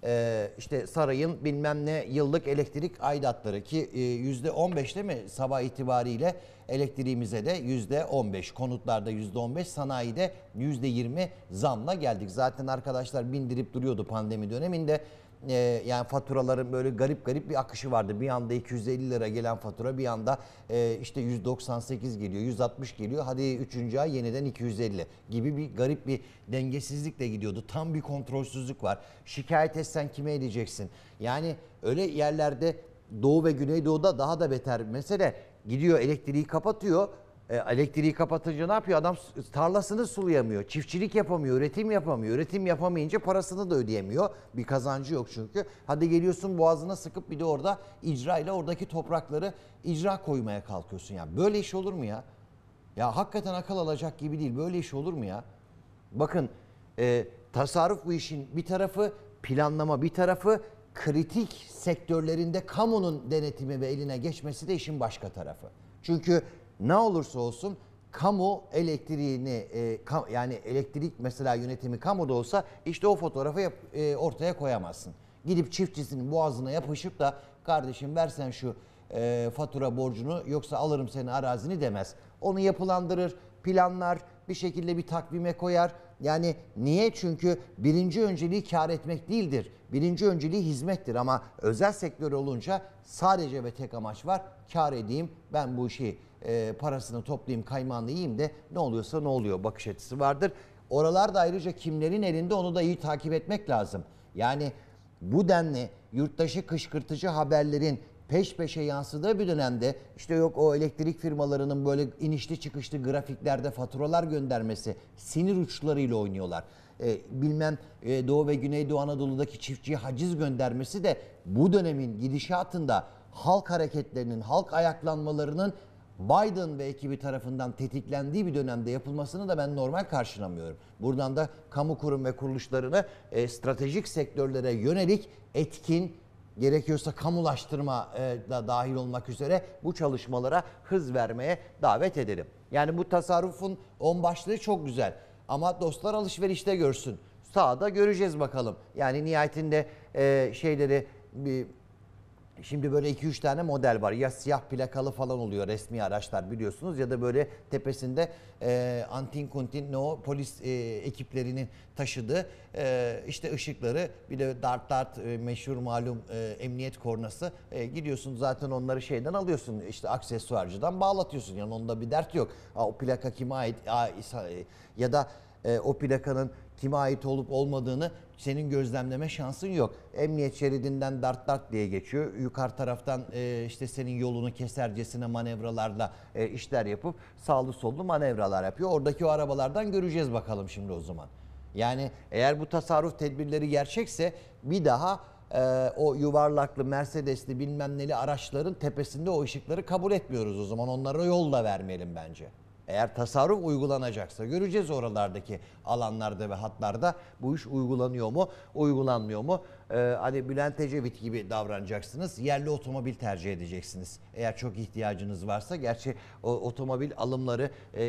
[SPEAKER 1] Ee, işte sarayın bilmem ne yıllık elektrik aidatları ki e, yüzde %15 değil mi sabah itibariyle elektriğimize de yüzde %15 konutlarda yüzde %15 sanayide yüzde %20 zamla geldik. Zaten arkadaşlar bindirip duruyordu pandemi döneminde e, yani faturaların böyle garip garip bir akışı vardı. Bir anda 250 lira gelen fatura bir anda e, işte 198 geliyor, 160 geliyor. Hadi 3. ay yeniden 250 gibi bir garip bir dengesizlikle gidiyordu. Tam bir kontrolsüzlük var. Şikayet etsen kime edeceksin? Yani öyle yerlerde Doğu ve Güneydoğu'da daha da beter mesele gidiyor elektriği kapatıyor e, elektriği kapatınca ne yapıyor? Adam tarlasını sulayamıyor, çiftçilik yapamıyor, üretim yapamıyor. Üretim yapamayınca parasını da ödeyemiyor. Bir kazancı yok çünkü. Hadi geliyorsun boğazına sıkıp bir de orada icra ile oradaki toprakları icra koymaya kalkıyorsun ya. Böyle iş olur mu ya? Ya hakikaten akıl alacak gibi değil. Böyle iş olur mu ya? Bakın e, tasarruf bu işin bir tarafı, planlama bir tarafı, kritik sektörlerinde kamunun denetimi ve eline geçmesi de işin başka tarafı. Çünkü ne olursa olsun kamu elektriğini e, kam, yani elektrik mesela yönetimi kamuda olsa işte o fotoğrafı yap, e, ortaya koyamazsın. Gidip çiftçisinin boğazına yapışıp da kardeşim versen şu e, fatura borcunu yoksa alırım senin arazini demez. Onu yapılandırır, planlar, bir şekilde bir takvime koyar. Yani niye? Çünkü birinci önceliği kar etmek değildir. Birinci önceliği hizmettir ama özel sektör olunca sadece ve tek amaç var. Kar edeyim, ben bu işi e, parasını toplayayım, kaymağını yiyeyim de ne oluyorsa ne oluyor bakış açısı vardır. Oralarda ayrıca kimlerin elinde onu da iyi takip etmek lazım. Yani bu denli yurttaşı kışkırtıcı haberlerin peş peşe yansıdığı bir dönemde işte yok o elektrik firmalarının böyle inişli çıkışlı grafiklerde faturalar göndermesi sinir uçlarıyla oynuyorlar. E, bilmem e, Doğu ve Güneydoğu Anadolu'daki çiftçiye haciz göndermesi de bu dönemin gidişatında halk hareketlerinin, halk ayaklanmalarının Biden ve ekibi tarafından tetiklendiği bir dönemde yapılmasını da ben normal karşılamıyorum. Buradan da kamu kurum ve kuruluşlarını e, stratejik sektörlere yönelik etkin, gerekiyorsa kamulaştırma e, da dahil olmak üzere bu çalışmalara hız vermeye davet ederim. Yani bu tasarrufun on başlığı çok güzel ama dostlar alışverişte görsün. Sağda göreceğiz bakalım. Yani nihayetinde e, şeyleri bir e şimdi böyle 2-3 tane model var. Ya siyah plakalı falan oluyor resmi araçlar biliyorsunuz ya da böyle tepesinde e, antin kuntin no polis e, ekiplerinin taşıdığı e, işte ışıkları bir de dart dart e, meşhur malum e, emniyet kornası e, gidiyorsun zaten onları şeyden alıyorsun işte aksesuarcıdan bağlatıyorsun yani onda bir dert yok. Aa, o plaka kime ait Aa, e, ya da e, o plakanın kime ait olup olmadığını senin gözlemleme şansın yok. Emniyet şeridinden dart dart diye geçiyor. Yukarı taraftan e, işte senin yolunu kesercesine manevralarla e, işler yapıp sağlı sollu manevralar yapıyor. Oradaki o arabalardan göreceğiz bakalım şimdi o zaman. Yani eğer bu tasarruf tedbirleri gerçekse bir daha e, o yuvarlaklı Mercedesli bilmem neli araçların tepesinde o ışıkları kabul etmiyoruz o zaman. Onlara yol da vermeyelim bence. Eğer tasarruf uygulanacaksa göreceğiz oralardaki alanlarda ve hatlarda bu iş uygulanıyor mu, uygulanmıyor mu? Ee, hani Bülent Ecevit gibi davranacaksınız. Yerli otomobil tercih edeceksiniz. Eğer çok ihtiyacınız varsa gerçi o, otomobil alımları e,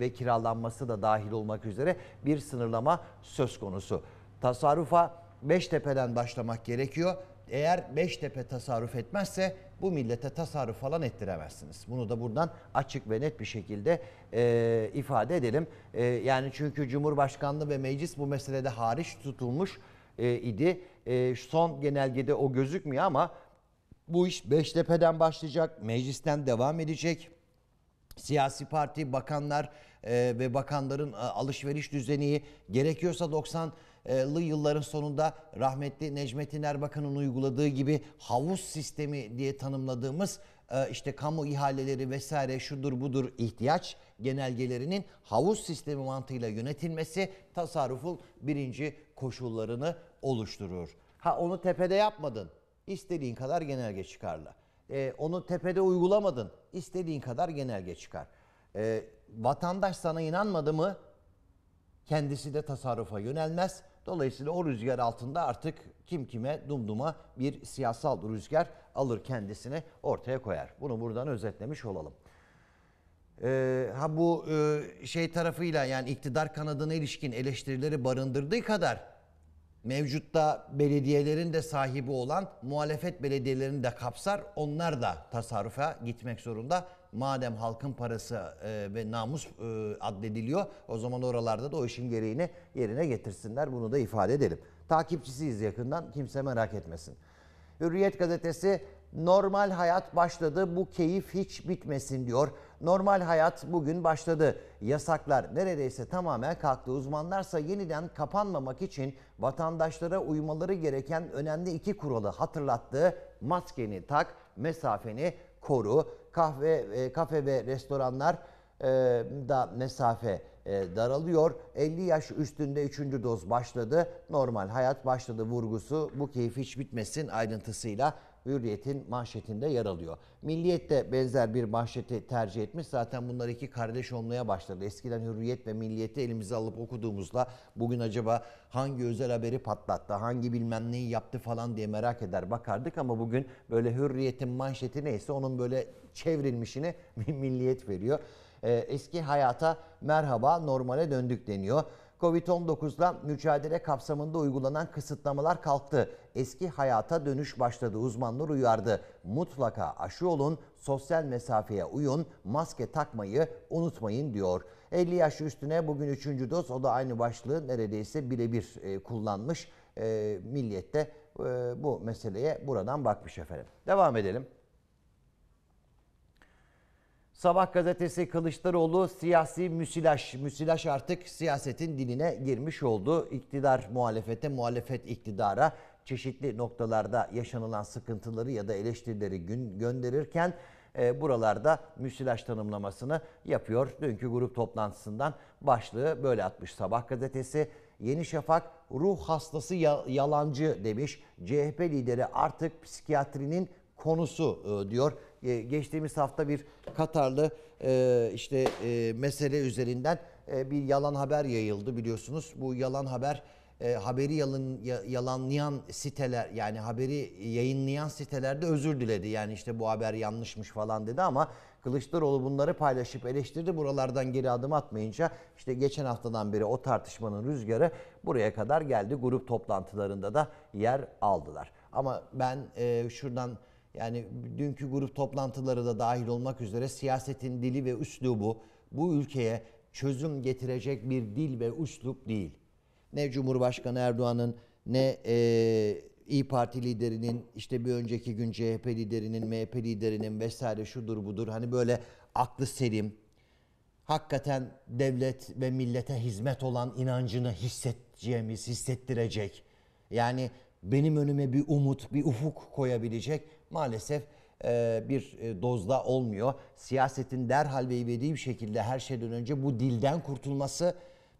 [SPEAKER 1] ve kiralanması da dahil olmak üzere bir sınırlama söz konusu. Tasarrufa Beştepe'den başlamak gerekiyor. Eğer Beştepe tasarruf etmezse bu millete tasarruf falan ettiremezsiniz. Bunu da buradan açık ve net bir şekilde e, ifade edelim. E, yani çünkü Cumhurbaşkanlığı ve meclis bu meselede hariç tutulmuş e, idi. E, son genelgede o gözükmüyor ama bu iş Beştepe'den başlayacak, meclisten devam edecek. Siyasi parti, bakanlar e, ve bakanların e, alışveriş düzeni gerekiyorsa 90 80'li yılların sonunda rahmetli Necmettin Erbakan'ın uyguladığı gibi havuz sistemi diye tanımladığımız işte kamu ihaleleri vesaire şudur budur ihtiyaç genelgelerinin havuz sistemi mantığıyla yönetilmesi tasarrufun birinci koşullarını oluşturur. Ha onu tepede yapmadın. İstediğin kadar genelge çıkarla. E, onu tepede uygulamadın. İstediğin kadar genelge çıkar. E, vatandaş sana inanmadı mı kendisi de tasarrufa yönelmez. Dolayısıyla o rüzgar altında artık kim kime dumduma bir siyasal rüzgar alır kendisini ortaya koyar. Bunu buradan özetlemiş olalım. Ee, ha bu e, şey tarafıyla yani iktidar kanadına ilişkin eleştirileri barındırdığı kadar mevcutta belediyelerin de sahibi olan muhalefet belediyelerini de kapsar. Onlar da tasarrufa gitmek zorunda madem halkın parası e, ve namus e, addediliyor o zaman oralarda da o işin gereğini yerine getirsinler. Bunu da ifade edelim. Takipçisiyiz yakından kimse merak etmesin. Hürriyet gazetesi normal hayat başladı bu keyif hiç bitmesin diyor. Normal hayat bugün başladı. Yasaklar neredeyse tamamen kalktı. Uzmanlarsa yeniden kapanmamak için vatandaşlara uymaları gereken önemli iki kuralı hatırlattı. Maskeni tak, mesafeni koru. Kahve, e, kafe ve restoranlar e, da mesafe e, daralıyor. 50 yaş üstünde 3. doz başladı. Normal hayat başladı vurgusu bu keyif hiç bitmesin ayrıntısıyla Hürriyet'in manşetinde yer alıyor. Milliyet de benzer bir manşeti tercih etmiş. Zaten bunlar iki kardeş olmaya başladı. Eskiden Hürriyet ve Milliyet'i elimize alıp okuduğumuzda bugün acaba hangi özel haberi patlattı, hangi bilmem neyi yaptı falan diye merak eder bakardık ama bugün böyle Hürriyet'in manşeti neyse onun böyle çevrilmişini Milliyet veriyor. Ee, eski hayata merhaba normale döndük deniyor. Covid-19'la mücadele kapsamında uygulanan kısıtlamalar kalktı. Eski hayata dönüş başladı uzmanlar uyardı. Mutlaka aşı olun, sosyal mesafeye uyun, maske takmayı unutmayın diyor. 50 yaş üstüne bugün 3. doz o da aynı başlığı neredeyse birebir e, kullanmış. E, milliyette e, bu meseleye buradan bakmış efendim. Devam edelim. Sabah gazetesi Kılıçdaroğlu siyasi müsilaj. Müsilaj artık siyasetin diline girmiş oldu. İktidar muhalefete, muhalefet iktidara çeşitli noktalarda yaşanılan sıkıntıları ya da eleştirileri gün gönderirken e, buralarda müsilaj tanımlamasını yapıyor. Dünkü grup toplantısından başlığı böyle atmış Sabah gazetesi. Yeni Şafak ruh hastası yalancı demiş. CHP lideri artık psikiyatrinin konusu e, diyor. Ee, geçtiğimiz hafta bir Katarlı e, işte e, mesele üzerinden e, bir yalan haber yayıldı biliyorsunuz. Bu yalan haber haberi yalan, yalanlayan siteler yani haberi yayınlayan sitelerde özür diledi. Yani işte bu haber yanlışmış falan dedi ama Kılıçdaroğlu bunları paylaşıp eleştirdi. Buralardan geri adım atmayınca işte geçen haftadan beri o tartışmanın rüzgarı buraya kadar geldi. Grup toplantılarında da yer aldılar. Ama ben e, şuradan yani dünkü grup toplantıları da dahil olmak üzere siyasetin dili ve üslubu bu ülkeye çözüm getirecek bir dil ve üslup değil. Ne Cumhurbaşkanı Erdoğan'ın ne e, İyi Parti liderinin işte bir önceki gün CHP liderinin, MHP liderinin vesaire şudur budur hani böyle aklı selim, hakikaten devlet ve millete hizmet olan inancını hissedeceğimiz, hissettirecek. Yani benim önüme bir umut, bir ufuk koyabilecek maalesef e, bir e, dozda olmuyor. Siyasetin derhal ve ivedi bir şekilde her şeyden önce bu dilden kurtulması,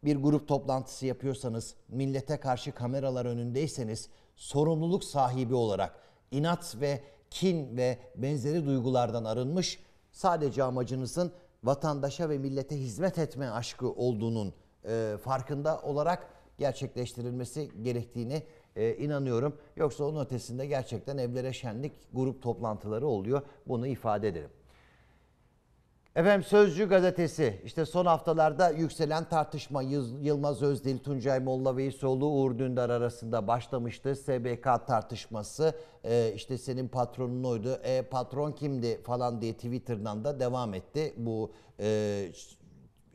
[SPEAKER 1] bir grup toplantısı yapıyorsanız, millete karşı kameralar önündeyseniz sorumluluk sahibi olarak inat ve kin ve benzeri duygulardan arınmış, sadece amacınızın vatandaşa ve millete hizmet etme aşkı olduğunun e, farkında olarak gerçekleştirilmesi gerektiğini e, inanıyorum. Yoksa onun ötesinde gerçekten evlere şenlik grup toplantıları oluyor. Bunu ifade ederim. Efendim Sözcü gazetesi işte son haftalarda yükselen tartışma Yılmaz Özdil, Tuncay Molla ve İsoğlu Uğur Dündar arasında başlamıştı. SBK tartışması e, işte senin patronun oydu, e, patron kimdi falan diye Twitter'dan da devam etti bu e,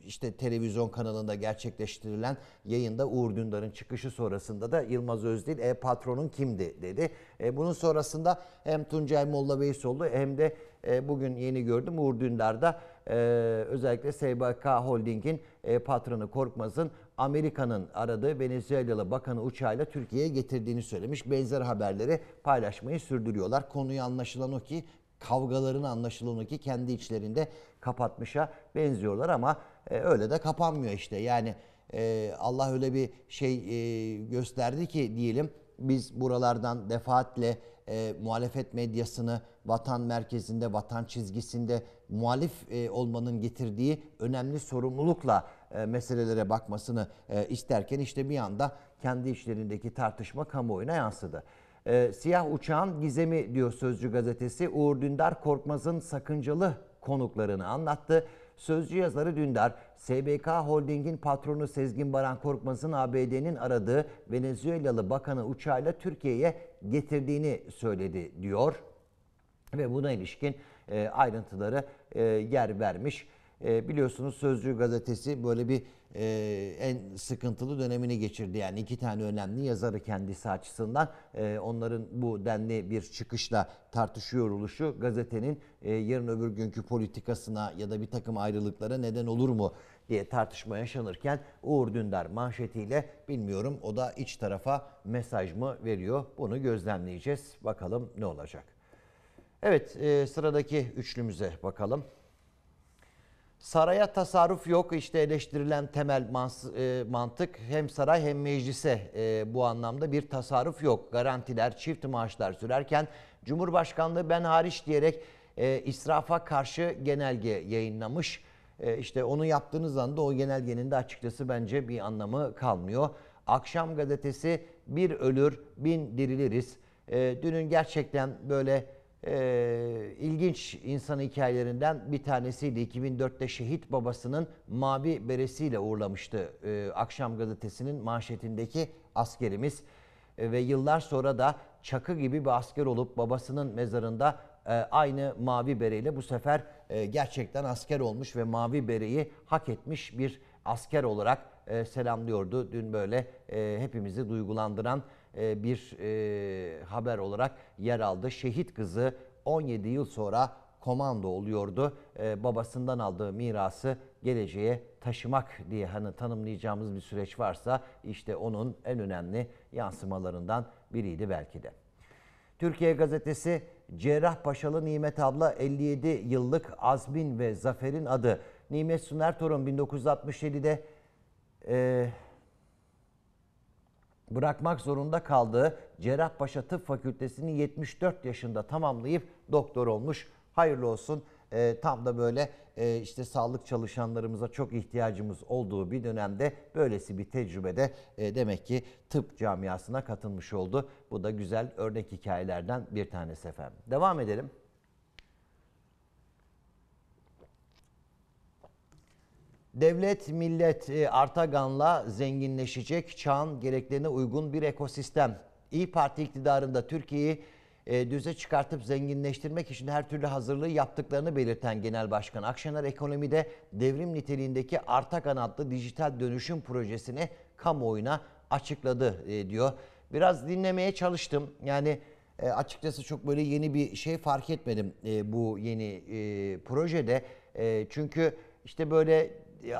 [SPEAKER 1] işte televizyon kanalında gerçekleştirilen yayında Uğur Dündar'ın çıkışı sonrasında da Yılmaz Özdil e, patronun kimdi dedi. E, bunun sonrasında hem Tuncay Molla Beysoğlu hem de e, bugün yeni gördüm Uğur Dündar'da e, özellikle SBK Holding'in e, patronu Korkmaz'ın Amerika'nın aradığı Venezuelalı bakanı uçağıyla Türkiye'ye getirdiğini söylemiş. Benzer haberleri paylaşmayı sürdürüyorlar. Konuyu anlaşılan o ki kavgaların anlaşılan o ki kendi içlerinde kapatmışa benziyorlar ama e, öyle de kapanmıyor işte. Yani e, Allah öyle bir şey e, gösterdi ki diyelim biz buralardan defaatle e, muhalefet medyasını vatan merkezinde, vatan çizgisinde muhalif e, olmanın getirdiği önemli sorumlulukla e, meselelere bakmasını e, isterken işte bir anda kendi işlerindeki tartışma kamuoyuna yansıdı. E, siyah uçağın gizemi diyor Sözcü gazetesi. Uğur Dündar Korkmaz'ın sakıncalı konuklarını anlattı. Sözcü yazarı Dündar, SBK Holding'in patronu Sezgin Baran Korkmaz'ın ABD'nin aradığı Venezuelalı bakanı uçağıyla Türkiye'ye getirdiğini söyledi diyor. Ve buna ilişkin e, ayrıntıları e, yer vermiş. E, biliyorsunuz Sözcü gazetesi böyle bir e, en sıkıntılı dönemini geçirdi. Yani iki tane önemli yazarı kendisi açısından e, onların bu denli bir çıkışla tartışıyor oluşu gazetenin e, yarın öbür günkü politikasına ya da bir takım ayrılıklara neden olur mu diye tartışma yaşanırken Uğur Dündar manşetiyle bilmiyorum o da iç tarafa mesaj mı veriyor bunu gözlemleyeceğiz. Bakalım ne olacak. Evet e, sıradaki üçlümüze bakalım. Saraya tasarruf yok işte eleştirilen temel e, mantık hem saray hem meclise e, bu anlamda bir tasarruf yok. Garantiler, çift maaşlar sürerken Cumhurbaşkanlığı ben hariç diyerek e, israfa karşı genelge yayınlamış. İşte onu yaptığınız anda o genelgenin de açıkçası bence bir anlamı kalmıyor. Akşam gazetesi bir ölür bin diriliriz. Dünün gerçekten böyle e, ilginç insan hikayelerinden bir tanesiydi. 2004'te şehit babasının mavi beresiyle uğurlamıştı e, Akşam Gazetesi'nin manşetindeki askerimiz. E, ve yıllar sonra da Çakı gibi bir asker olup babasının mezarında e, aynı mavi bereyle bu sefer e, gerçekten asker olmuş ve mavi bereyi hak etmiş bir asker olarak e, selamlıyordu. Dün böyle e, hepimizi duygulandıran e, bir e, haber olarak yer aldı. Şehit kızı 17 yıl sonra komando oluyordu. E, babasından aldığı mirası geleceğe taşımak diye hani tanımlayacağımız bir süreç varsa işte onun en önemli yansımalarından biriydi belki de. Türkiye gazetesi Cerrahpaşalı Nimet abla 57 yıllık azmin ve zaferin adı. Nimet Süner Torun 1967'de e, bırakmak zorunda kaldığı Cerrahpaşa Tıp Fakültesini 74 yaşında tamamlayıp doktor olmuş. Hayırlı olsun. E, tam da böyle e, işte sağlık çalışanlarımıza çok ihtiyacımız olduğu bir dönemde böylesi bir tecrübede e, demek ki tıp camiasına katılmış oldu. Bu da güzel örnek hikayelerden bir tanesi efendim. Devam edelim. Devlet, millet e, Artagan'la zenginleşecek çağın gereklerine uygun bir ekosistem. İyi Parti iktidarında Türkiye'yi e, düze çıkartıp zenginleştirmek için her türlü hazırlığı yaptıklarını belirten Genel Başkan Akşener ekonomide devrim niteliğindeki Artagan adlı dijital dönüşüm projesini kamuoyuna açıkladı e, diyor. Biraz dinlemeye çalıştım. Yani açıkçası çok böyle yeni bir şey fark etmedim bu yeni projede. çünkü işte böyle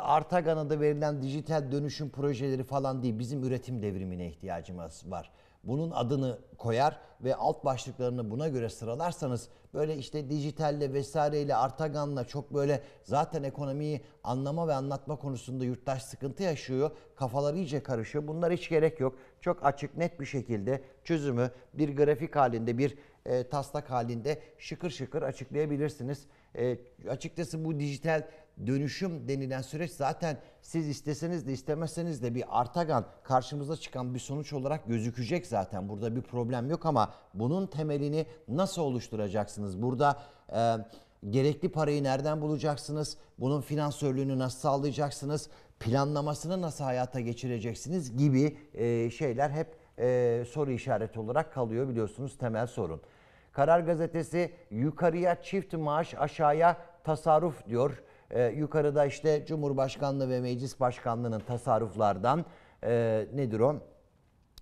[SPEAKER 1] Artagan'a da verilen dijital dönüşüm projeleri falan değil. Bizim üretim devrimine ihtiyacımız var. Bunun adını koyar ve alt başlıklarını buna göre sıralarsanız böyle işte dijitalle vesaireyle Artagan'la çok böyle zaten ekonomiyi anlama ve anlatma konusunda yurttaş sıkıntı yaşıyor. kafalar iyice karışıyor. Bunlar hiç gerek yok. Çok açık net bir şekilde çözümü bir grafik halinde bir e, taslak halinde şıkır şıkır açıklayabilirsiniz. E, açıkçası bu dijital dönüşüm denilen süreç zaten siz isteseniz de istemezseniz de bir artagan karşımıza çıkan bir sonuç olarak gözükecek zaten. Burada bir problem yok ama bunun temelini nasıl oluşturacaksınız? Burada e, gerekli parayı nereden bulacaksınız? Bunun finansörlüğünü nasıl sağlayacaksınız? Planlamasını nasıl hayata geçireceksiniz gibi e, şeyler hep e, soru işareti olarak kalıyor biliyorsunuz temel sorun. Karar Gazetesi yukarıya çift maaş aşağıya tasarruf diyor. E, yukarıda işte Cumhurbaşkanlığı ve Meclis Başkanlığı'nın tasarruflardan e, nedir o?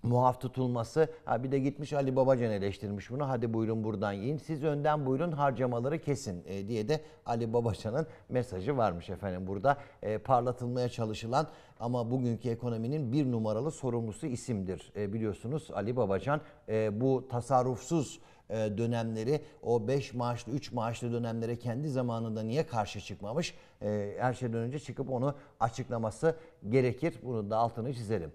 [SPEAKER 1] muaf tutulması. Ha bir de gitmiş Ali Babacan eleştirmiş bunu. Hadi buyurun buradan yiyin. Siz önden buyurun harcamaları kesin e, diye de Ali Babacan'ın mesajı varmış efendim burada. E, parlatılmaya çalışılan ama bugünkü ekonominin bir numaralı sorumlusu isimdir. E, biliyorsunuz Ali Babacan e, bu tasarrufsuz e, dönemleri o 5 maaşlı 3 maaşlı dönemlere kendi zamanında niye karşı çıkmamış e, her şeyden önce çıkıp onu açıklaması gerekir. Bunu da altını çizelim.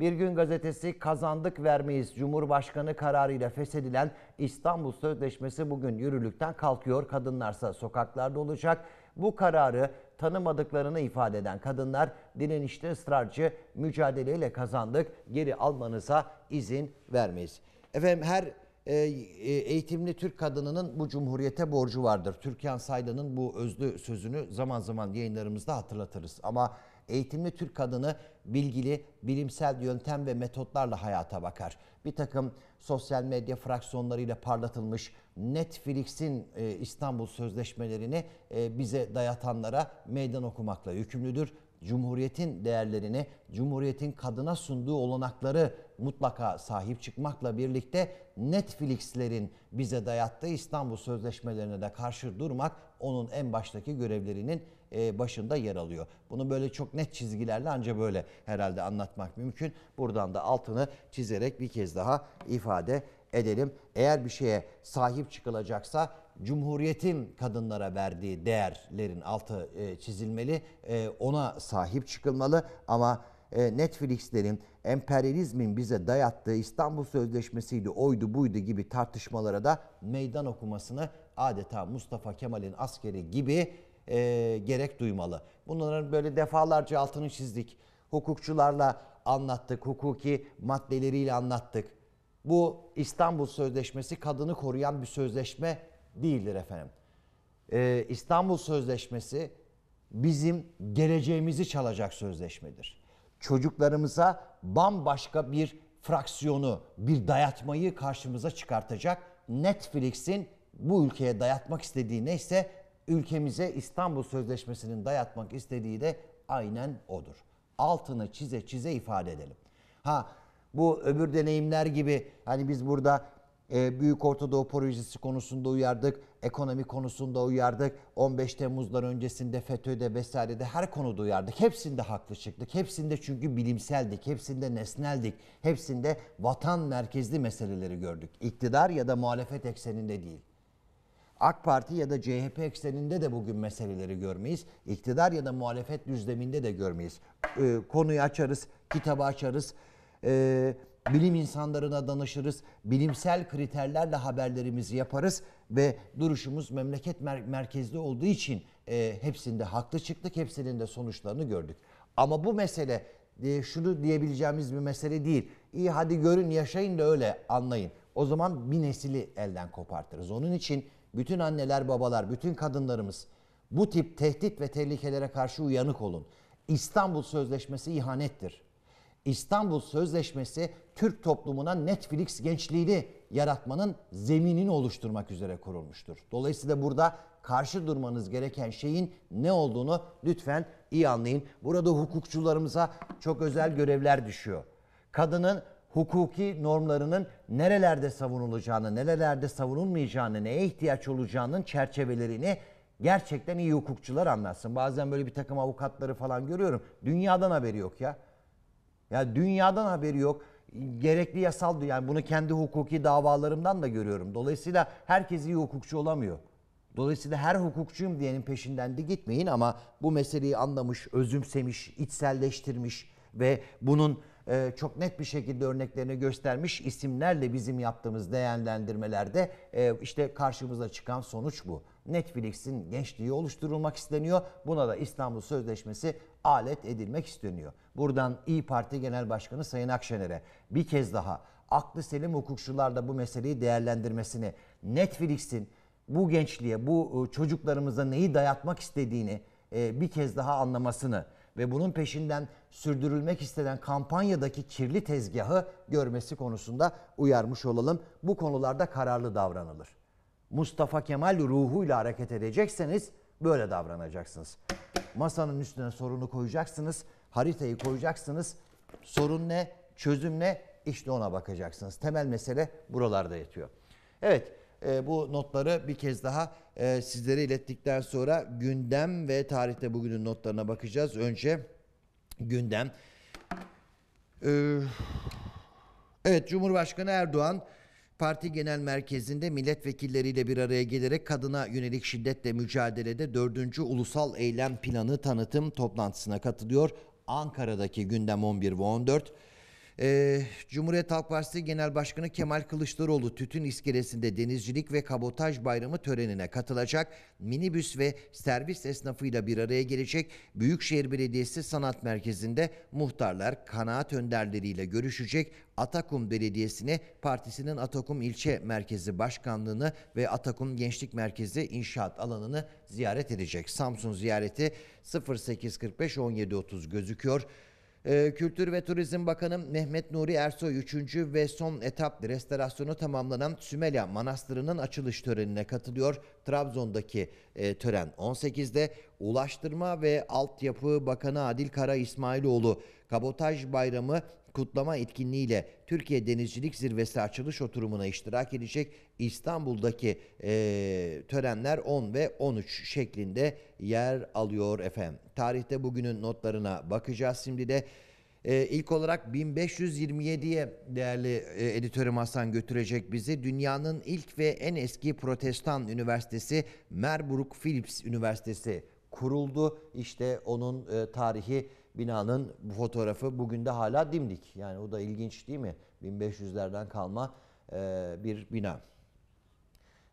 [SPEAKER 1] Bir gün gazetesi kazandık vermeyiz. Cumhurbaşkanı kararıyla feshedilen İstanbul Sözleşmesi bugün yürürlükten kalkıyor. Kadınlarsa sokaklarda olacak. Bu kararı tanımadıklarını ifade eden kadınlar direnişte ısrarcı mücadeleyle kazandık. Geri almanıza izin vermeyiz. Efendim her e, e, eğitimli Türk kadınının bu cumhuriyete borcu vardır. Türkan Saylan'ın bu özlü sözünü zaman zaman yayınlarımızda hatırlatırız. Ama eğitimli Türk kadını bilgili, bilimsel yöntem ve metotlarla hayata bakar. Bir takım sosyal medya fraksiyonlarıyla parlatılmış Netflix'in e, İstanbul Sözleşmelerini bize dayatanlara meydan okumakla yükümlüdür. Cumhuriyetin değerlerini, Cumhuriyetin kadına sunduğu olanakları mutlaka sahip çıkmakla birlikte Netflix'lerin bize dayattığı İstanbul Sözleşmelerine de karşı durmak onun en baştaki görevlerinin e, başında yer alıyor. Bunu böyle çok net çizgilerle anca böyle herhalde anlatmak mümkün. Buradan da altını çizerek bir kez daha ifade edelim. Eğer bir şeye sahip çıkılacaksa Cumhuriyet'in kadınlara verdiği değerlerin altı e, çizilmeli. E, ona sahip çıkılmalı ama Netflix'lerin emperyalizmin bize dayattığı İstanbul Sözleşmesi'ydi, oydu buydu gibi tartışmalara da meydan okumasını adeta Mustafa Kemal'in askeri gibi e, gerek duymalı. Bunların böyle defalarca altını çizdik. Hukukçularla anlattık, hukuki maddeleriyle anlattık. Bu İstanbul Sözleşmesi kadını koruyan bir sözleşme değildir efendim. Ee, İstanbul Sözleşmesi bizim geleceğimizi çalacak sözleşmedir çocuklarımıza bambaşka bir fraksiyonu, bir dayatmayı karşımıza çıkartacak. Netflix'in bu ülkeye dayatmak istediği neyse ülkemize İstanbul Sözleşmesi'nin dayatmak istediği de aynen odur. Altını çize çize ifade edelim. Ha bu öbür deneyimler gibi hani biz burada e, Büyük Ortadoğu projesi konusunda uyardık, ekonomi konusunda uyardık, 15 Temmuz'dan öncesinde FETÖ'de vesairede her konuda uyardık. Hepsinde haklı çıktık. Hepsinde çünkü bilimseldik, hepsinde nesneldik, hepsinde vatan merkezli meseleleri gördük. İktidar ya da muhalefet ekseninde değil. AK Parti ya da CHP ekseninde de bugün meseleleri görmeyiz. İktidar ya da muhalefet düzleminde de görmeyiz. Ee, konuyu açarız, kitabı açarız. Ee, bilim insanlarına danışırız, bilimsel kriterlerle haberlerimizi yaparız ve duruşumuz memleket mer- merkezli olduğu için e, hepsinde haklı çıktık, hepsinin de sonuçlarını gördük. Ama bu mesele e, şunu diyebileceğimiz bir mesele değil. İyi hadi görün, yaşayın da öyle anlayın. O zaman bir nesili elden kopartırız. Onun için bütün anneler, babalar, bütün kadınlarımız bu tip tehdit ve tehlikelere karşı uyanık olun. İstanbul Sözleşmesi ihanettir. İstanbul Sözleşmesi Türk toplumuna Netflix gençliğini yaratmanın zeminini oluşturmak üzere kurulmuştur. Dolayısıyla burada karşı durmanız gereken şeyin ne olduğunu lütfen iyi anlayın. Burada hukukçularımıza çok özel görevler düşüyor. Kadının hukuki normlarının nerelerde savunulacağını, nerelerde savunulmayacağını, neye ihtiyaç olacağının çerçevelerini gerçekten iyi hukukçular anlatsın. Bazen böyle bir takım avukatları falan görüyorum. Dünyadan haberi yok ya. Ya dünyadan haberi yok. Gerekli yasal yani bunu kendi hukuki davalarımdan da görüyorum. Dolayısıyla herkes iyi hukukçu olamıyor. Dolayısıyla her hukukçuyum diyenin peşinden de gitmeyin ama bu meseleyi anlamış, özümsemiş, içselleştirmiş ve bunun ee, çok net bir şekilde örneklerini göstermiş isimlerle bizim yaptığımız değerlendirmelerde e, işte karşımıza çıkan sonuç bu. Netflix'in gençliği oluşturulmak isteniyor. Buna da İstanbul Sözleşmesi alet edilmek isteniyor. Buradan İyi Parti Genel Başkanı Sayın Akşener'e bir kez daha aklı selim hukukçular da bu meseleyi değerlendirmesini, Netflix'in bu gençliğe, bu e, çocuklarımıza neyi dayatmak istediğini e, bir kez daha anlamasını ve bunun peşinden sürdürülmek istenen kampanyadaki kirli tezgahı görmesi konusunda uyarmış olalım. Bu konularda kararlı davranılır. Mustafa Kemal ruhuyla hareket edecekseniz böyle davranacaksınız. Masanın üstüne sorunu koyacaksınız, haritayı koyacaksınız. Sorun ne, çözüm ne? İşte ona bakacaksınız. Temel mesele buralarda yatıyor. Evet, e, bu notları bir kez daha e, sizlere ilettikten sonra gündem ve tarihte bugünün notlarına bakacağız. Önce gündem. Ee, evet Cumhurbaşkanı Erdoğan parti genel merkezinde milletvekilleriyle bir araya gelerek kadına yönelik şiddetle mücadelede 4. Ulusal Eylem Planı tanıtım toplantısına katılıyor. Ankara'daki gündem 11 ve 14. Ee, Cumhuriyet Halk Partisi Genel Başkanı Kemal Kılıçdaroğlu tütün iskelesinde denizcilik ve kabotaj bayramı törenine katılacak. Minibüs ve servis esnafıyla bir araya gelecek. Büyükşehir Belediyesi Sanat Merkezi'nde muhtarlar kanaat önderleriyle görüşecek. Atakum Belediyesi'ne partisinin Atakum İlçe Merkezi Başkanlığı'nı ve Atakum Gençlik Merkezi inşaat alanını ziyaret edecek. Samsun ziyareti 08.45-17.30 gözüküyor. Ee, Kültür ve Turizm Bakanı Mehmet Nuri Ersoy 3. ve son etap restorasyonu tamamlanan Sümela Manastırı'nın açılış törenine katılıyor. Trabzon'daki e, tören 18'de Ulaştırma ve Altyapı Bakanı Adil Kara İsmailoğlu Kabotaj Bayramı kutlama etkinliğiyle Türkiye Denizcilik Zirvesi açılış oturumuna iştirak edecek. İstanbul'daki e, törenler 10 ve 13 şeklinde yer alıyor efendim. Tarihte bugünün notlarına bakacağız şimdi de. E, ilk olarak 1527'ye değerli e, editörüm Hasan götürecek bizi. Dünyanın ilk ve en eski protestan üniversitesi Merburg Phillips Üniversitesi kuruldu. İşte onun e, tarihi binanın bu fotoğrafı bugün de hala dimdik. Yani o da ilginç değil mi? 1500'lerden kalma e, bir bina.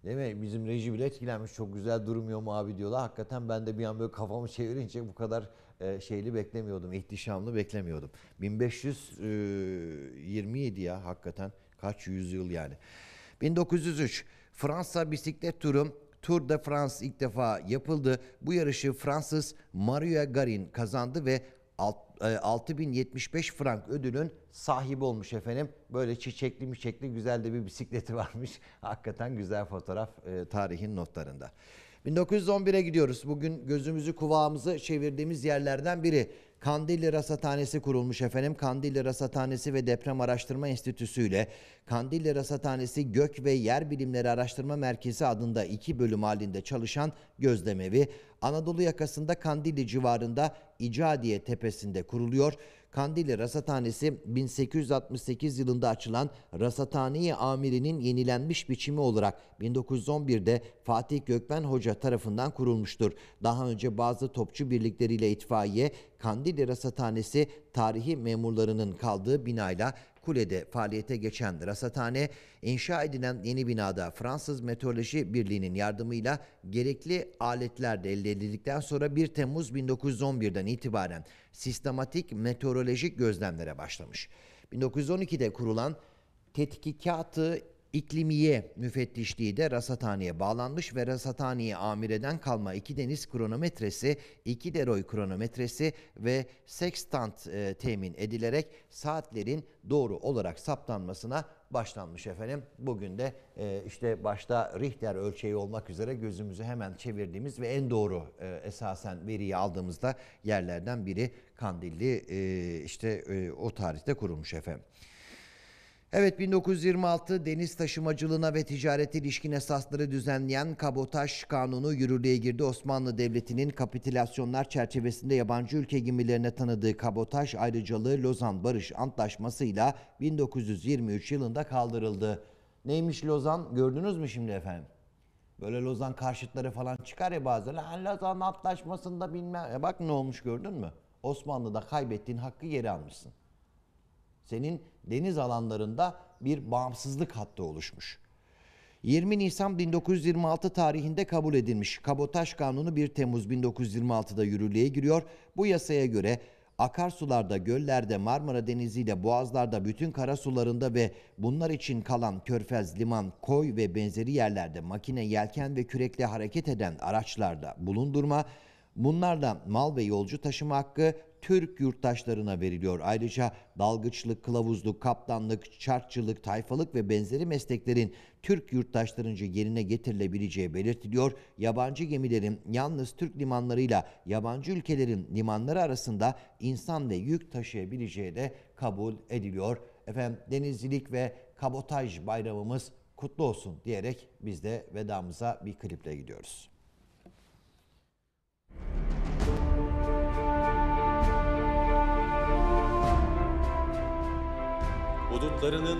[SPEAKER 1] Değil mi? Bizim reji bile etkilenmiş. Çok güzel durmuyor mu abi diyorlar. Hakikaten ben de bir an böyle kafamı çevirince bu kadar e, şeyli beklemiyordum. ihtişamlı beklemiyordum. 1527 e, ya hakikaten. Kaç yüzyıl yani. 1903 Fransa bisiklet turu Tour de France ilk defa yapıldı. Bu yarışı Fransız Mario Garin kazandı ve 6075 e, frank ödülün sahibi olmuş efendim. Böyle çiçekli çiçekli güzel de bir bisikleti varmış. Hakikaten güzel fotoğraf e, tarihin notlarında. 1911'e gidiyoruz. Bugün gözümüzü kuvağımızı çevirdiğimiz yerlerden biri. Kandilli Rasathanesi kurulmuş efendim. Kandilli Rasathanesi ve Deprem Araştırma Enstitüsü ile Kandilli Rasathanesi Gök ve Yer Bilimleri Araştırma Merkezi adında iki bölüm halinde çalışan gözlemevi Anadolu yakasında Kandilli civarında İcadiye Tepesi'nde kuruluyor. Kandilli Rasathanesi 1868 yılında açılan Rasathaneyi Amiri'nin yenilenmiş biçimi olarak 1911'de Fatih Gökmen Hoca tarafından kurulmuştur. Daha önce bazı topçu birlikleriyle itfaiye Kandilli Rasathanesi tarihi memurlarının kaldığı binayla Kule'de faaliyete geçen rasathane, inşa edilen yeni binada Fransız Meteoroloji Birliği'nin yardımıyla gerekli aletler de elde edildikten sonra 1 Temmuz 1911'den itibaren sistematik meteorolojik gözlemlere başlamış. 1912'de kurulan Tetkikatı İklimiye müfettişliği de rasathaneye bağlanmış ve rasathaneyi amireden kalma iki deniz kronometresi, iki deroy kronometresi ve sextant e, temin edilerek saatlerin doğru olarak saptanmasına başlanmış efendim. Bugün de e, işte başta Richter ölçeği olmak üzere gözümüzü hemen çevirdiğimiz ve en doğru e, esasen veriyi aldığımızda yerlerden biri Kandilli e, işte e, o tarihte kurulmuş efendim. Evet 1926 deniz taşımacılığına ve ticareti ilişkin esasları düzenleyen kabotaj kanunu yürürlüğe girdi. Osmanlı Devleti'nin kapitülasyonlar çerçevesinde yabancı ülke gemilerine tanıdığı kabotaj ayrıcalığı Lozan Barış Antlaşması'yla 1923 yılında kaldırıldı. Neymiş Lozan gördünüz mü şimdi efendim? Böyle Lozan karşıtları falan çıkar ya bazen. Lozan Antlaşması'nda bilmem. E bak ne olmuş gördün mü? Osmanlı'da kaybettiğin hakkı geri almışsın. Senin deniz alanlarında bir bağımsızlık hattı oluşmuş. 20 Nisan 1926 tarihinde kabul edilmiş Kabotaj Kanunu 1 Temmuz 1926'da yürürlüğe giriyor. Bu yasaya göre akarsularda, göllerde, Marmara Denizi ile boğazlarda, bütün karasularında ve bunlar için kalan körfez, liman, koy ve benzeri yerlerde makine, yelken ve kürekle hareket eden araçlarda bulundurma, bunlardan mal ve yolcu taşıma hakkı, Türk yurttaşlarına veriliyor. Ayrıca dalgıçlık, kılavuzluk, kaptanlık, çarçılık, tayfalık ve benzeri mesleklerin Türk yurttaşlarınca yerine getirilebileceği belirtiliyor. Yabancı gemilerin yalnız Türk limanlarıyla yabancı ülkelerin limanları arasında insan ve yük taşıyabileceği de kabul ediliyor. Efendim denizcilik ve kabotaj bayramımız kutlu olsun diyerek biz de vedamıza bir kliple gidiyoruz.
[SPEAKER 3] hudutlarının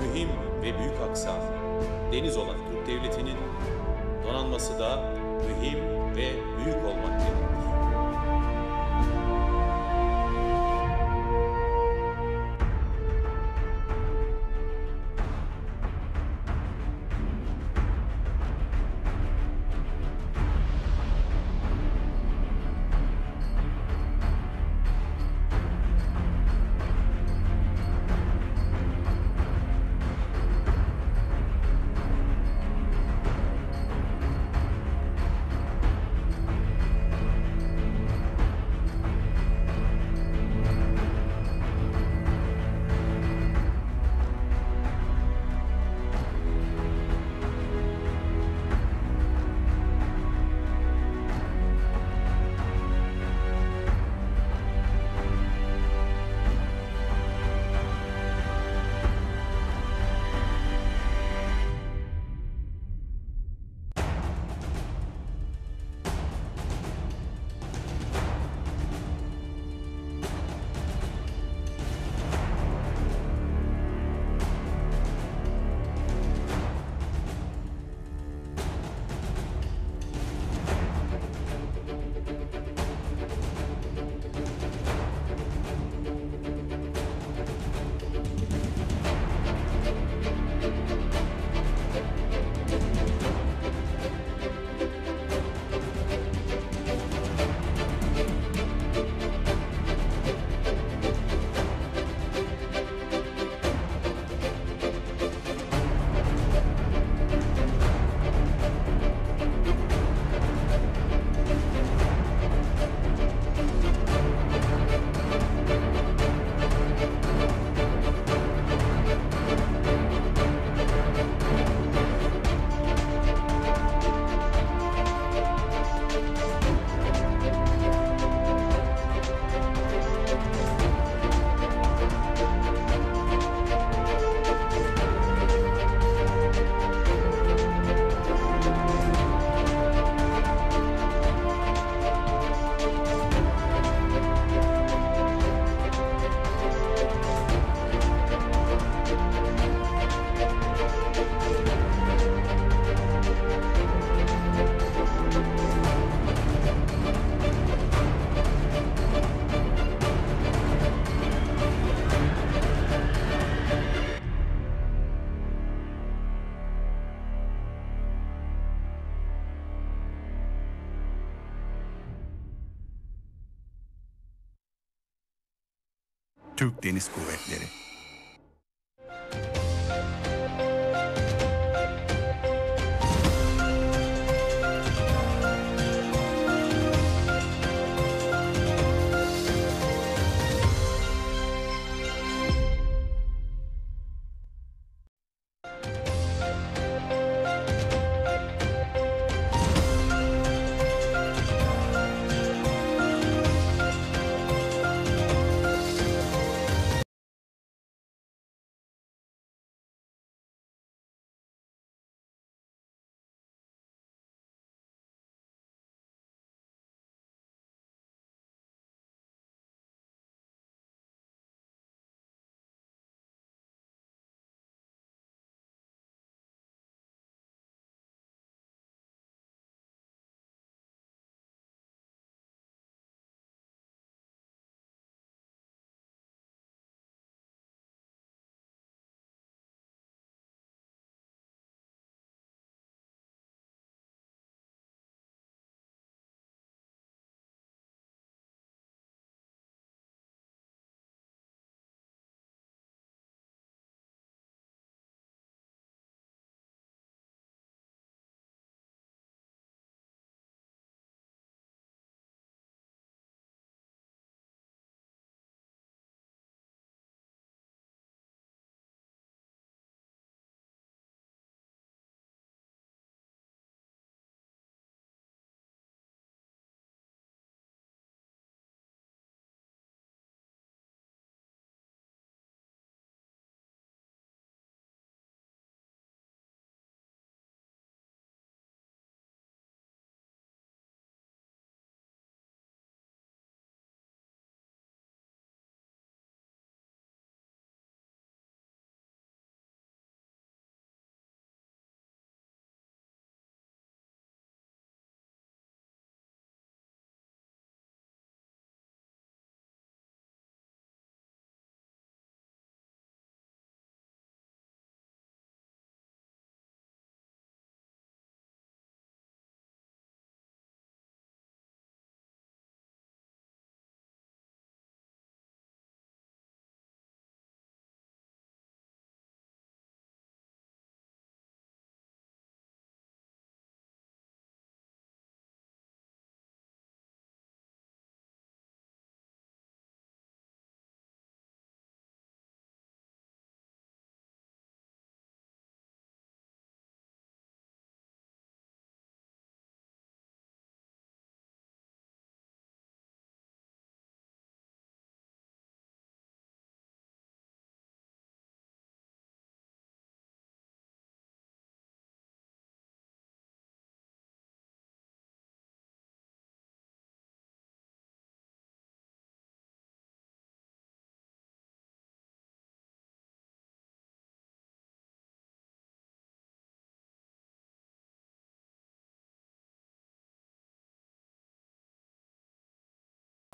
[SPEAKER 3] mühim
[SPEAKER 4] ve büyük aksamı deniz olan Türk Devleti'nin donanması da
[SPEAKER 3] mühim ve büyük olmaktadır. Deniz Kuvvetleri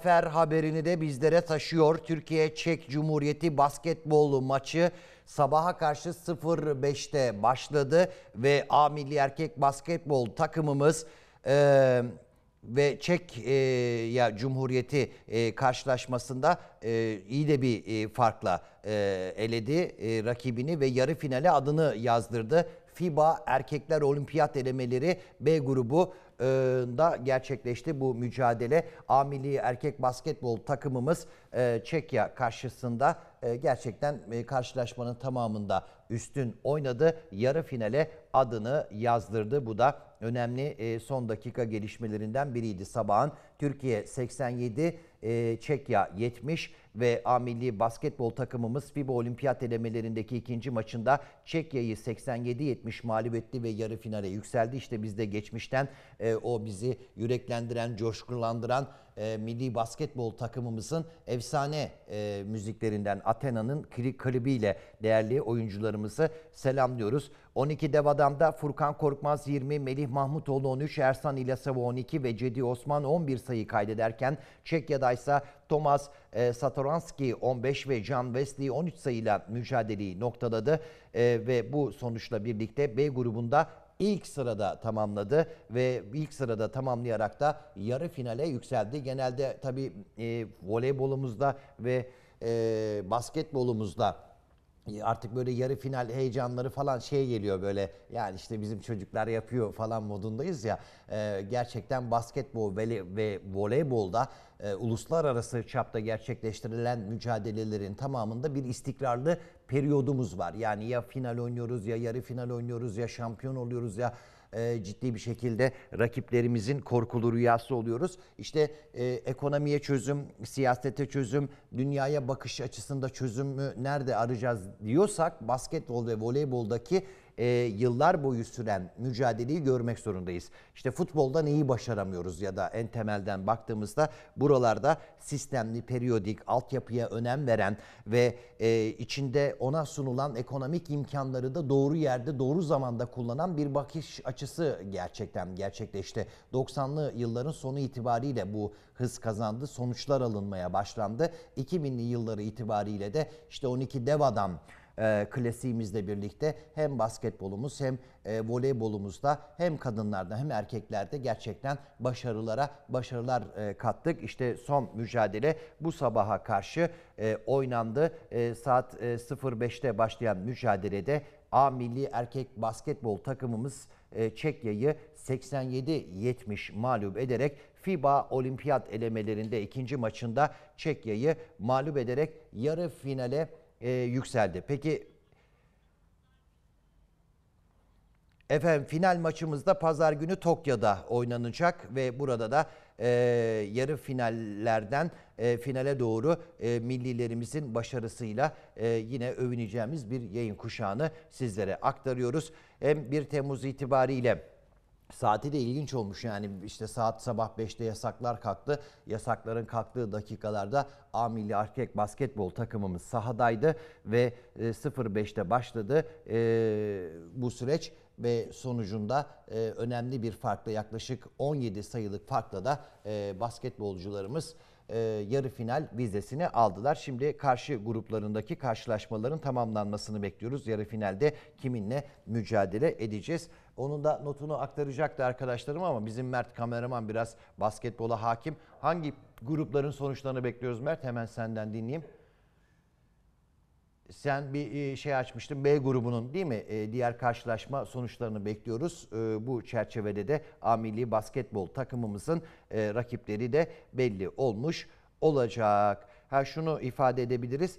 [SPEAKER 1] zafer haberini de bizlere taşıyor. Türkiye Çek Cumhuriyeti basketbolu maçı sabaha karşı 05'te başladı ve A Milli Erkek Basketbol takımımız e, ve Çek e, ya Cumhuriyeti e, karşılaşmasında e, iyi de bir e, farkla e, eledi e, rakibini ve yarı finale adını yazdırdı. FIBA Erkekler Olimpiyat Elemeleri B grubu ee, da gerçekleşti bu mücadele. Amili erkek basketbol takımımız e, Çekya karşısında e, gerçekten e, karşılaşmanın tamamında üstün oynadı. Yarı finale adını yazdırdı. Bu da önemli son dakika gelişmelerinden biriydi sabahın. Türkiye 87, Çekya 70 ve A Milli Basketbol takımımız FIBA Olimpiyat elemelerindeki ikinci maçında Çekya'yı 87-70 mağlup etti ve yarı finale yükseldi. İşte biz de geçmişten e, o bizi yüreklendiren, coşkulandıran e, milli basketbol takımımızın efsane e, müziklerinden Athena'nın klibiyle değerli oyuncularımızı selamlıyoruz. 12 Dev Adam'da Furkan Korkmaz 20, Melih Mahmutoğlu 13, Ersan İlasava 12 ve Cedi Osman 11 sayı kaydederken Çekya'da ise Thomas e, Sator Moranski 15 ve John Wesley 13 sayıyla mücadeleyi noktaladı e, ve bu sonuçla birlikte B grubunda ilk sırada tamamladı ve ilk sırada tamamlayarak da yarı finale yükseldi. Genelde tabii e, voleybolumuzda ve e, basketbolumuzda artık böyle yarı final heyecanları falan şey geliyor böyle yani işte bizim çocuklar yapıyor falan modundayız ya e, gerçekten basketbol ve, ve voleybolda e, uluslararası çapta gerçekleştirilen mücadelelerin tamamında bir istikrarlı periyodumuz var. Yani ya final oynuyoruz ya yarı final oynuyoruz ya şampiyon oluyoruz ya e, ciddi bir şekilde rakiplerimizin korkulu rüyası oluyoruz. İşte e, ekonomiye çözüm, siyasete çözüm, dünyaya bakış açısında çözümü nerede arayacağız diyorsak basketbol ve voleyboldaki e, yıllar boyu süren mücadeleyi görmek zorundayız. İşte futbolda neyi başaramıyoruz ya da en temelden baktığımızda buralarda sistemli, periyodik, altyapıya önem veren ve e, içinde ona sunulan ekonomik imkanları da doğru yerde, doğru zamanda kullanan bir bakış açısı gerçekten gerçekleşti. 90'lı yılların sonu itibariyle bu hız kazandı, sonuçlar alınmaya başlandı. 2000'li yılları itibariyle de işte 12 dev adam e, klasiğimizle birlikte hem basketbolumuz hem e, voleybolumuzda hem kadınlarda hem erkeklerde gerçekten başarılara başarılar e, kattık. İşte son mücadele bu sabaha karşı e, oynandı. E, saat e, 05'te başlayan mücadelede A milli erkek basketbol takımımız e, Çekya'yı 87-70 mağlup ederek FIBA olimpiyat elemelerinde ikinci maçında Çekya'yı mağlup ederek yarı finale e, yükseldi. Peki efendim final maçımızda pazar günü Tokyo'da oynanacak ve burada da e, yarı finallerden e, finale doğru e, millilerimizin başarısıyla e, yine övüneceğimiz bir yayın kuşağını sizlere aktarıyoruz. Hem 1 Temmuz itibariyle Saati de ilginç olmuş yani işte saat sabah 5'te yasaklar kalktı. Yasakların kalktığı dakikalarda A Milli Erkek Basketbol takımımız sahadaydı ve 05'te e, başladı ee, bu süreç ve sonucunda e, önemli bir farkla yaklaşık 17 sayılık farkla da e, basketbolcularımız e, yarı final vizesini aldılar. Şimdi karşı gruplarındaki karşılaşmaların tamamlanmasını bekliyoruz. Yarı finalde kiminle mücadele edeceğiz? Onun da notunu aktaracaktı arkadaşlarım ama bizim Mert kameraman biraz basketbola hakim. Hangi grupların sonuçlarını bekliyoruz Mert? Hemen senden dinleyeyim. Sen bir e, şey açmıştın B grubunun değil mi? E, diğer karşılaşma sonuçlarını bekliyoruz. E, bu çerçevede de amili basketbol takımımızın rakipleri de belli olmuş olacak. Ha şunu ifade edebiliriz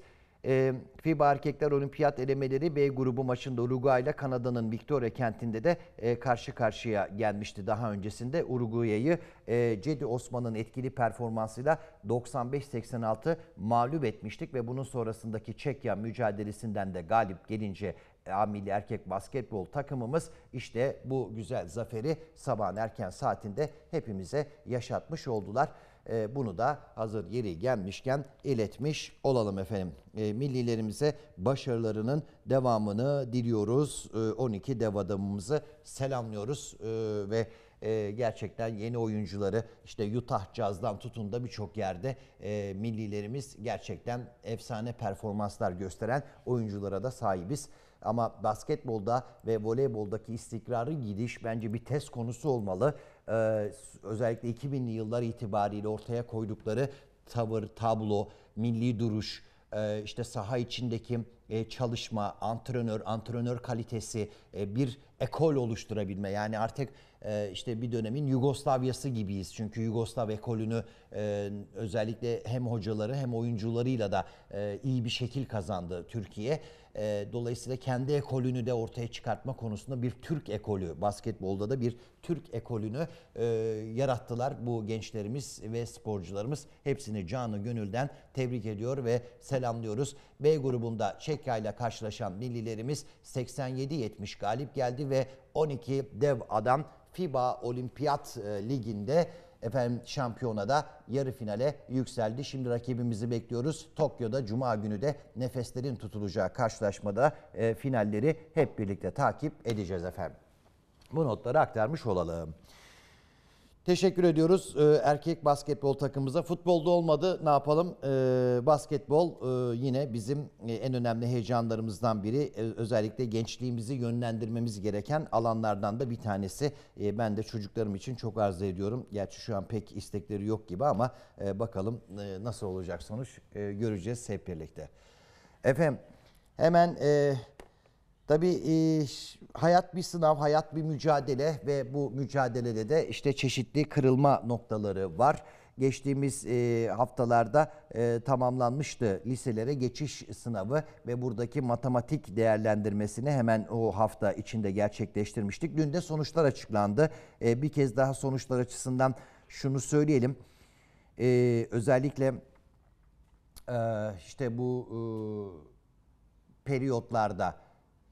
[SPEAKER 1] e, FIBA Erkekler Olimpiyat elemeleri B grubu maçında Uruguay ile Kanada'nın Victoria kentinde de e, karşı karşıya gelmişti daha öncesinde. Uruguay'ı e, Cedi Osman'ın etkili performansıyla 95-86 mağlup etmiştik ve bunun sonrasındaki Çekya mücadelesinden de galip gelince e, A erkek basketbol takımımız işte bu güzel zaferi sabahın erken saatinde hepimize yaşatmış oldular. E, bunu da hazır yeri gelmişken iletmiş olalım efendim. E, millilerimize başarılarının devamını diliyoruz. 12 e, dev adamımızı selamlıyoruz ve gerçekten yeni oyuncuları işte Utah Jazz'dan tutun da birçok yerde millilerimiz gerçekten efsane performanslar gösteren oyunculara da sahibiz. Ama basketbolda ve voleyboldaki istikrarı gidiş bence bir test konusu olmalı e, özellikle 2000'li yıllar itibariyle ortaya koydukları tavır, tablo, milli duruş, e, işte saha içindeki e, çalışma, antrenör, antrenör kalitesi e, bir ekol oluşturabilme. Yani artık e, işte bir dönemin Yugoslavyası gibiyiz. Çünkü Yugoslav ekolünü e, özellikle hem hocaları hem oyuncularıyla da e, iyi bir şekil kazandı Türkiye. E, dolayısıyla kendi ekolünü de ortaya çıkartma konusunda bir Türk ekolü, basketbolda da bir Türk ekolünü e, yarattılar bu gençlerimiz ve sporcularımız. Hepsini canı gönülden tebrik ediyor ve selamlıyoruz. B grubunda Çekya ile karşılaşan millilerimiz 87-70 galip geldi ve 12 dev adam FIBA Olimpiyat e, Ligi'nde efendim da yarı finale yükseldi. Şimdi rakibimizi bekliyoruz. Tokyo'da Cuma günü de nefeslerin tutulacağı karşılaşmada e, finalleri hep birlikte takip edeceğiz efendim. Bu notları aktarmış olalım. Teşekkür ediyoruz ee, erkek basketbol takımımıza. Futbolda olmadı ne yapalım? Ee, basketbol e, yine bizim e, en önemli heyecanlarımızdan biri. E, özellikle gençliğimizi yönlendirmemiz gereken alanlardan da bir tanesi. E, ben de çocuklarım için çok arzu ediyorum. Gerçi şu an pek istekleri yok gibi ama e, bakalım e, nasıl olacak sonuç e, göreceğiz hep birlikte. Efendim hemen... E, Tabii e, hayat bir sınav, hayat bir mücadele ve bu mücadelede de işte çeşitli kırılma noktaları var. Geçtiğimiz e, haftalarda e, tamamlanmıştı liselere geçiş sınavı ve buradaki matematik değerlendirmesini hemen o hafta içinde gerçekleştirmiştik. Dün de sonuçlar açıklandı. E, bir kez daha sonuçlar açısından şunu söyleyelim. E, özellikle e, işte bu e, periyotlarda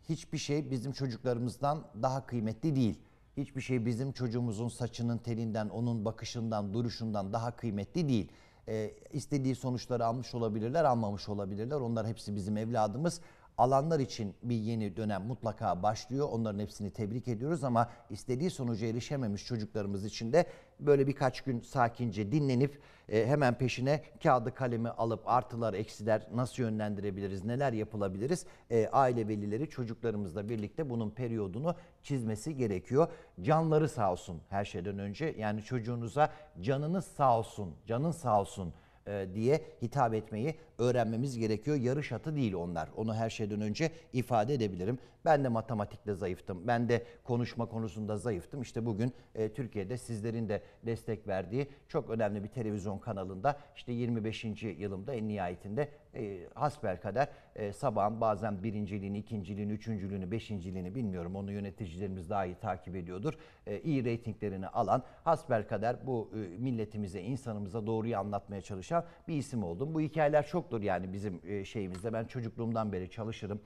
[SPEAKER 1] hiçbir şey bizim çocuklarımızdan daha kıymetli değil. Hiçbir şey bizim çocuğumuzun saçının telinden, onun bakışından, duruşundan daha kıymetli değil. E, istediği sonuçları almış olabilirler, almamış olabilirler. Onlar hepsi bizim evladımız alanlar için bir yeni dönem mutlaka başlıyor. Onların hepsini tebrik ediyoruz ama istediği sonuca erişememiş çocuklarımız için de böyle birkaç gün sakince dinlenip e, hemen peşine kağıdı kalemi alıp artılar eksiler nasıl yönlendirebiliriz neler yapılabiliriz e, aile velileri çocuklarımızla birlikte bunun periyodunu çizmesi gerekiyor. Canları sağ olsun her şeyden önce yani çocuğunuza canınız sağ olsun canın sağ olsun e, diye hitap etmeyi öğrenmemiz gerekiyor. Yarış atı değil onlar. Onu her şeyden önce ifade edebilirim. Ben de matematikte zayıftım. Ben de konuşma konusunda zayıftım. İşte bugün e, Türkiye'de sizlerin de destek verdiği çok önemli bir televizyon kanalında işte 25. yılımda en nihayetinde e, hasbel kadar e, sabahın bazen birinciliğini, ikinciliğini, üçüncülüğünü, beşinciliğini bilmiyorum. Onu yöneticilerimiz daha iyi takip ediyordur. İyi ee, iyi reytinglerini alan hasbel kadar bu e, milletimize, insanımıza doğruyu anlatmaya çalışan bir isim oldum. Bu hikayeler çoktur yani bizim e, şeyimizde. Ben çocukluğumdan beri çalışırım.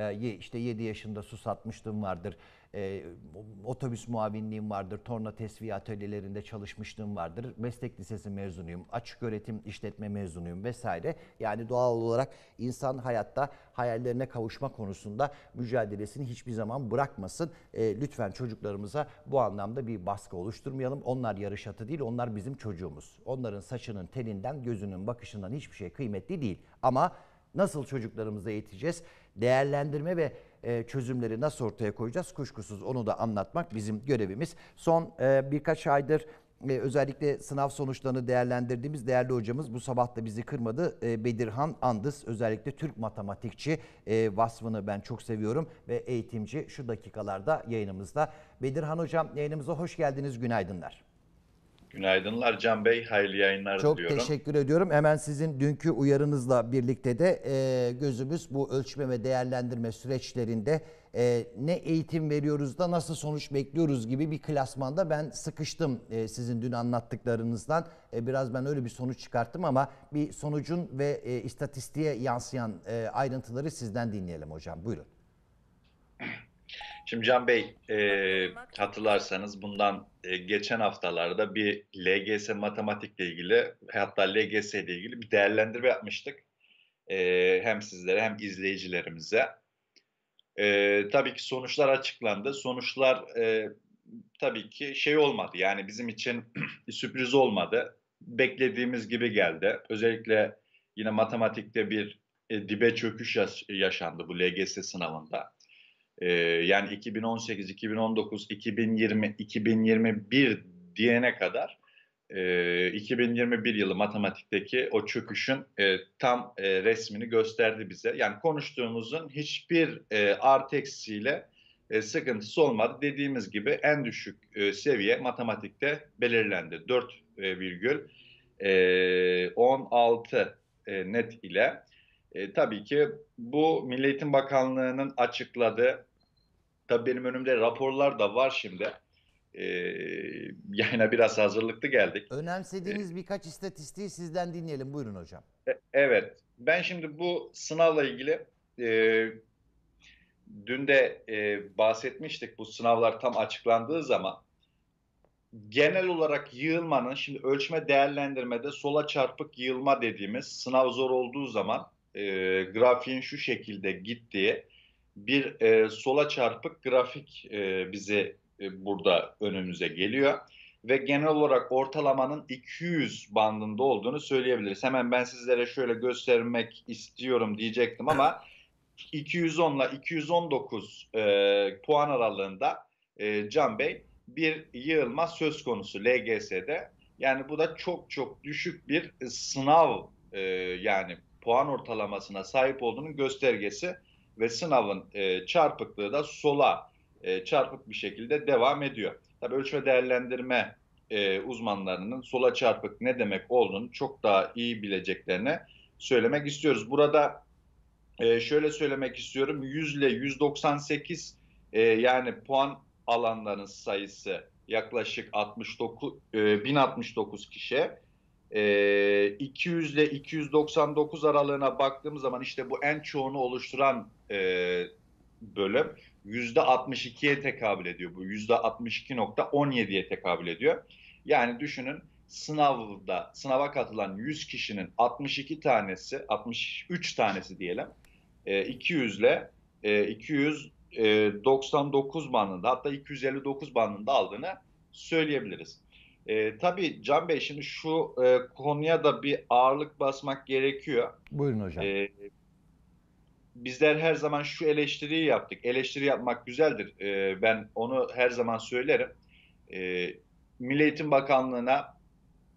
[SPEAKER 1] Ee, işte 7 yaşında su satmıştım vardır. E, otobüs muavinliğim vardır. Torna tesviye atölyelerinde çalışmışlığım vardır. Meslek lisesi mezunuyum. Açık öğretim işletme mezunuyum vesaire. Yani doğal olarak insan hayatta hayallerine kavuşma konusunda mücadelesini hiçbir zaman bırakmasın. E, lütfen çocuklarımıza bu anlamda bir baskı oluşturmayalım. Onlar yarış atı değil, onlar bizim çocuğumuz. Onların saçının telinden, gözünün bakışından hiçbir şey kıymetli değil. Ama Nasıl çocuklarımızı eğiteceğiz? Değerlendirme ve e, çözümleri nasıl ortaya koyacağız? Kuşkusuz onu da anlatmak bizim görevimiz. Son e, birkaç aydır e, özellikle sınav sonuçlarını değerlendirdiğimiz değerli hocamız bu sabah da bizi kırmadı. Bedirhan Andız özellikle Türk matematikçi e, vasfını ben çok seviyorum ve eğitimci şu dakikalarda yayınımızda. Bedirhan hocam yayınımıza hoş geldiniz. Günaydınlar.
[SPEAKER 8] Günaydınlar Can Bey, hayırlı yayınlar Çok diliyorum. Çok teşekkür
[SPEAKER 1] ediyorum. Hemen sizin dünkü uyarınızla birlikte de e, gözümüz bu ölçme ve değerlendirme süreçlerinde e, ne eğitim veriyoruz da nasıl sonuç bekliyoruz gibi bir klasmanda ben sıkıştım e, sizin dün anlattıklarınızdan. E, biraz ben öyle bir sonuç çıkarttım ama bir sonucun ve e, istatistiğe yansıyan e, ayrıntıları sizden dinleyelim hocam. Buyurun.
[SPEAKER 8] Şimdi Can Bey e, hatırlarsanız bundan e, geçen haftalarda bir LGS matematikle ilgili hatta LGS ile ilgili bir değerlendirme yapmıştık. E, hem sizlere hem izleyicilerimize. E, tabii ki sonuçlar açıklandı. Sonuçlar e, tabii ki şey olmadı yani bizim için sürpriz olmadı. Beklediğimiz gibi geldi. Özellikle yine matematikte bir e, dibe çöküş yaş yaşandı bu LGS sınavında e, yani 2018, 2019, 2020, 2021 diyene kadar e, 2021 yılı matematikteki o çöküşün e, tam e, resmini gösterdi bize. Yani konuştuğumuzun hiçbir e, artı eksiyle e, sıkıntısı olmadı. Dediğimiz gibi en düşük e, seviye matematikte belirlendi. 4 e, virgül e, 16 e, net ile e, tabii ki bu Milli Eğitim Bakanlığı'nın açıkladığı Tabii benim önümde raporlar da var şimdi. Ee, yayına biraz hazırlıklı geldik.
[SPEAKER 1] Önemsediğiniz ee, birkaç istatistiği sizden dinleyelim. Buyurun hocam.
[SPEAKER 8] E- Evet, ben şimdi bu sınavla ilgili e, dün de e, bahsetmiştik bu sınavlar tam açıklandığı zaman genel olarak yığılmanın şimdi ölçme değerlendirmede sola çarpık yığılma dediğimiz sınav zor olduğu zaman e, grafiğin şu şekilde gittiği bir e, sola çarpık grafik e, bize e, burada önümüze geliyor ve genel olarak ortalamanın 200 bandında olduğunu söyleyebiliriz. Hemen ben sizlere şöyle göstermek istiyorum diyecektim ama 210 ile 219 e, puan aralığında e, Can Bey bir yığılma söz konusu LGS'de. Yani bu da çok çok düşük bir sınav e, yani puan ortalamasına sahip olduğunun göstergesi ve sınavın e, çarpıklığı da sola e, çarpık bir şekilde devam ediyor. Tabi ölçme değerlendirme e, uzmanlarının sola çarpık ne demek olduğunu çok daha iyi bileceklerine söylemek istiyoruz. Burada e, şöyle söylemek istiyorum 100 ile 198 e, yani puan alanların sayısı yaklaşık 69 e, 1069 kişi. 200 ile 299 aralığına baktığımız zaman işte bu en çoğunu oluşturan e, bölüm %62'ye tekabül ediyor. Bu yüzde %62.17'ye tekabül ediyor. Yani düşünün sınavda sınava katılan 100 kişinin 62 tanesi 63 tanesi diyelim 200 ile 299 bandında hatta 259 bandında aldığını söyleyebiliriz. E, tabii Can Bey şimdi şu e, konuya da bir ağırlık basmak gerekiyor. Buyurun hocam. E, bizler her zaman şu eleştiriyi yaptık. Eleştiri yapmak güzeldir. E, ben onu her zaman söylerim. E, Milli Eğitim Bakanlığı'na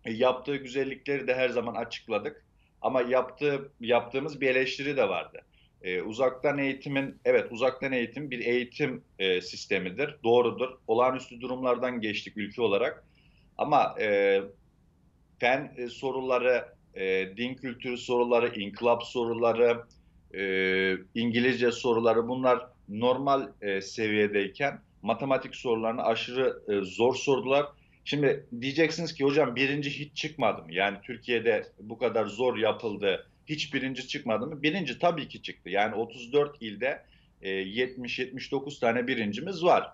[SPEAKER 8] e, yaptığı güzellikleri de her zaman açıkladık. Ama yaptığı yaptığımız bir eleştiri de vardı. E, uzaktan eğitimin, evet uzaktan eğitim bir eğitim e, sistemidir, doğrudur. Olağanüstü durumlardan geçtik ülke olarak. Ama e, fen e, soruları, e, din kültürü soruları, inkılap soruları, e, İngilizce soruları bunlar normal e, seviyedeyken matematik sorularını aşırı e, zor sordular. Şimdi diyeceksiniz ki hocam birinci hiç çıkmadı mı? Yani Türkiye'de bu kadar zor yapıldı. Hiç birinci çıkmadı mı? Birinci tabii ki çıktı. Yani 34 ilde e, 70-79 tane birincimiz var.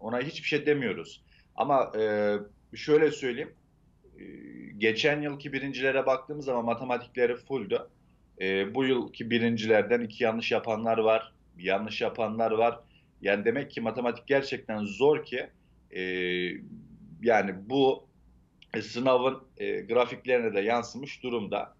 [SPEAKER 8] Ona hiçbir şey demiyoruz. Ama e, şöyle söyleyeyim. E, geçen yılki birincilere baktığımız zaman matematikleri fulldü. E, bu yılki birincilerden iki yanlış yapanlar var, yanlış yapanlar var. Yani demek ki matematik gerçekten zor ki e, yani bu e, sınavın e, grafiklerine de yansımış durumda.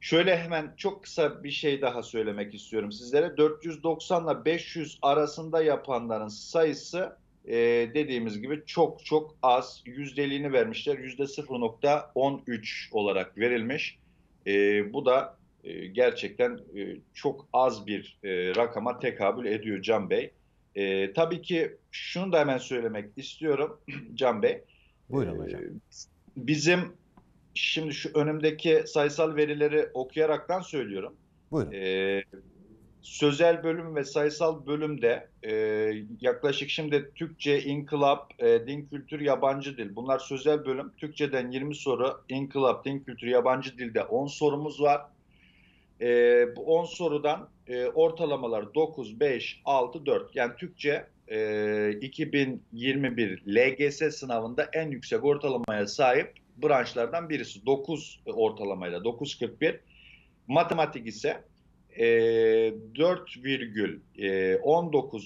[SPEAKER 8] Şöyle hemen çok kısa bir şey daha söylemek istiyorum sizlere. 490 ile 500 arasında yapanların sayısı e, dediğimiz gibi çok çok az. Yüzdeliğini vermişler. Yüzde 0.13 olarak verilmiş. E, bu da e, gerçekten e, çok az bir e, rakama tekabül ediyor Can Bey. E, tabii ki şunu da hemen söylemek istiyorum Can Bey. Buyurun hocam. bizim şimdi şu önümdeki sayısal verileri okuyaraktan söylüyorum. Buyurun. E, sözel bölüm ve sayısal bölümde e, yaklaşık şimdi Türkçe, İnkılap, e, Din Kültür, Yabancı Dil. Bunlar sözel bölüm. Türkçeden 20 soru, İnkılap, Din Kültür, Yabancı Dil'de 10 sorumuz var. E, bu 10 sorudan e, ortalamalar 9, 5, 6, 4. Yani Türkçe e, 2021 LGS sınavında en yüksek ortalamaya sahip branşlardan birisi. 9 e, ortalamayla 9.41. Matematik ise e, 4,19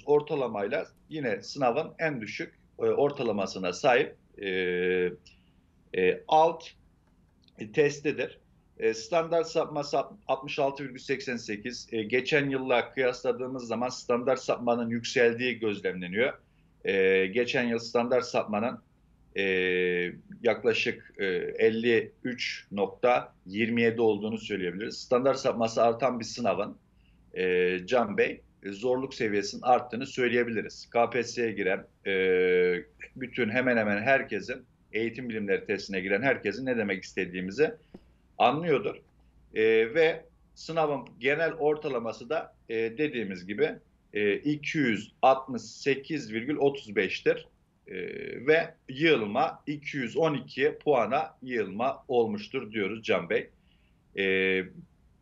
[SPEAKER 8] e, ortalamayla yine sınavın en düşük e, ortalamasına sahip e, e, alt testidir. E, standart sapma 66,88. E, geçen yılla kıyasladığımız zaman standart sapmanın yükseldiği gözlemleniyor. E, geçen yıl standart sapmanın yaklaşık 53.27 olduğunu söyleyebiliriz. Standart sapması artan bir sınavın Can Bey zorluk seviyesinin arttığını söyleyebiliriz. KPSS'ye giren bütün hemen hemen herkesin eğitim bilimleri testine giren herkesin ne demek istediğimizi anlıyordur. E, ve sınavın genel ortalaması da e, dediğimiz gibi e, 268,35'tir. E, ve yığılma 212 puana yığılma olmuştur diyoruz Can Bey. E,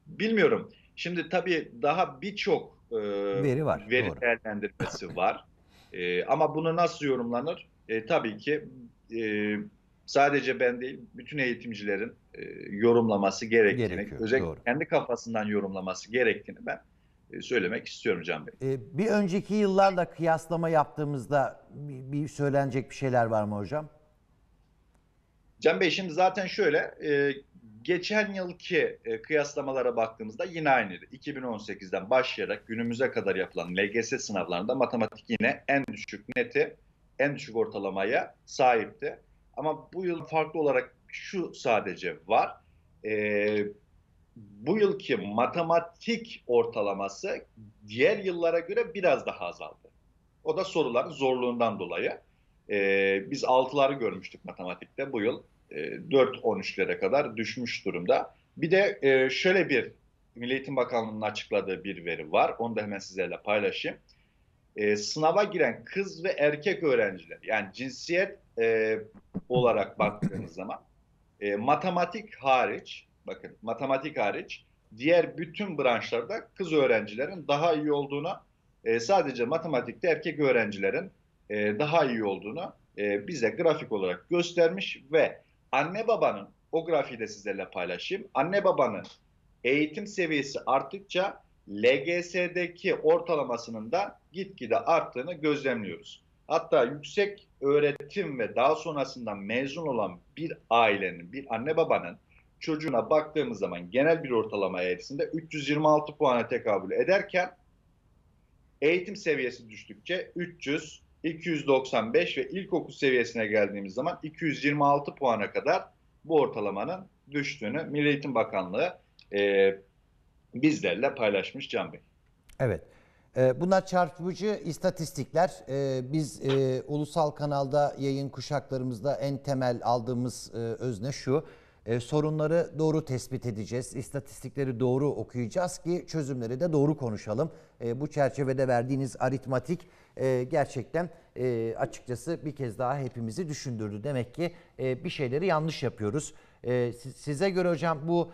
[SPEAKER 8] bilmiyorum. Şimdi tabii daha birçok e, veri var. Veri doğru. değerlendirmesi var. E, ama bunu nasıl yorumlanır? E, tabii ki e, sadece ben değil, bütün eğitimcilerin e, yorumlaması gerektiğini, Gerekiyor, özellikle doğru. kendi kafasından yorumlaması gerektiğini ben e, söylemek istiyorum Can
[SPEAKER 1] Bey. E, bir önceki yıllarla kıyaslama yaptığımızda bir, söylenecek bir şeyler var mı hocam?
[SPEAKER 8] Can Bey şimdi zaten şöyle, geçen yılki kıyaslamalara baktığımızda yine aynıydı. 2018'den başlayarak günümüze kadar yapılan LGS sınavlarında matematik yine en düşük neti, en düşük ortalamaya sahipti. Ama bu yıl farklı olarak şu sadece var. E, bu yılki matematik ortalaması diğer yıllara göre biraz daha azaldı. O da soruların zorluğundan dolayı. E, biz 6'ları görmüştük matematikte bu yıl. E, ee, 4-13'lere kadar düşmüş durumda. Bir de e, şöyle bir Milli Eğitim Bakanlığı'nın açıkladığı bir veri var. Onu da hemen sizlerle paylaşayım. E, sınava giren kız ve erkek öğrenciler yani cinsiyet e, olarak baktığınız zaman e, matematik hariç, bakın matematik hariç diğer bütün branşlarda kız öğrencilerin daha iyi olduğuna, e, sadece matematikte erkek öğrencilerin e, daha iyi olduğunu e, bize grafik olarak göstermiş ve anne babanın o grafiği de sizlerle paylaşayım. Anne babanın eğitim seviyesi arttıkça LGS'deki ortalamasının da gitgide arttığını gözlemliyoruz. Hatta yüksek öğretim ve daha sonrasında mezun olan bir ailenin, bir anne babanın çocuğuna baktığımız zaman genel bir ortalama eğrisinde 326 puana tekabül ederken eğitim seviyesi düştükçe 300, 295 ve ilkokul seviyesine geldiğimiz zaman 226 puana kadar bu ortalamanın düştüğünü Milli Eğitim Bakanlığı e, bizlerle paylaşmış Can Bey.
[SPEAKER 1] Evet. Ee, bunlar çarpıcı istatistikler. Ee, biz e, ulusal kanalda yayın kuşaklarımızda en temel aldığımız e, özne şu. Ee, sorunları doğru tespit edeceğiz. İstatistikleri doğru okuyacağız ki çözümleri de doğru konuşalım. bu çerçevede verdiğiniz aritmatik e, gerçekten açıkçası bir kez daha hepimizi düşündürdü. Demek ki bir şeyleri yanlış yapıyoruz. size göre hocam bu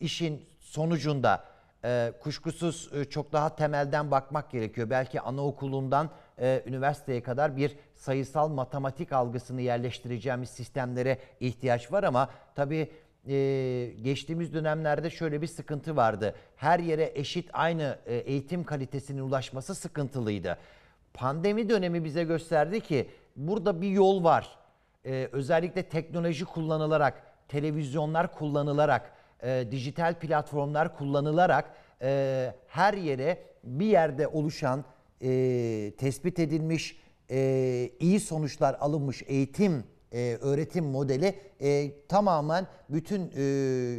[SPEAKER 1] işin sonucunda e, kuşkusuz e, çok daha temelden bakmak gerekiyor. Belki anaokulundan e, üniversiteye kadar bir sayısal matematik algısını yerleştireceğimiz sistemlere ihtiyaç var ama tabii e, geçtiğimiz dönemlerde şöyle bir sıkıntı vardı. Her yere eşit aynı eğitim kalitesinin ulaşması sıkıntılıydı. Pandemi dönemi bize gösterdi ki burada bir yol var. özellikle teknoloji kullanılarak, televizyonlar kullanılarak e, dijital platformlar kullanılarak e, her yere bir yerde oluşan e, tespit edilmiş e, iyi sonuçlar alınmış eğitim e, öğretim modeli e, tamamen bütün e,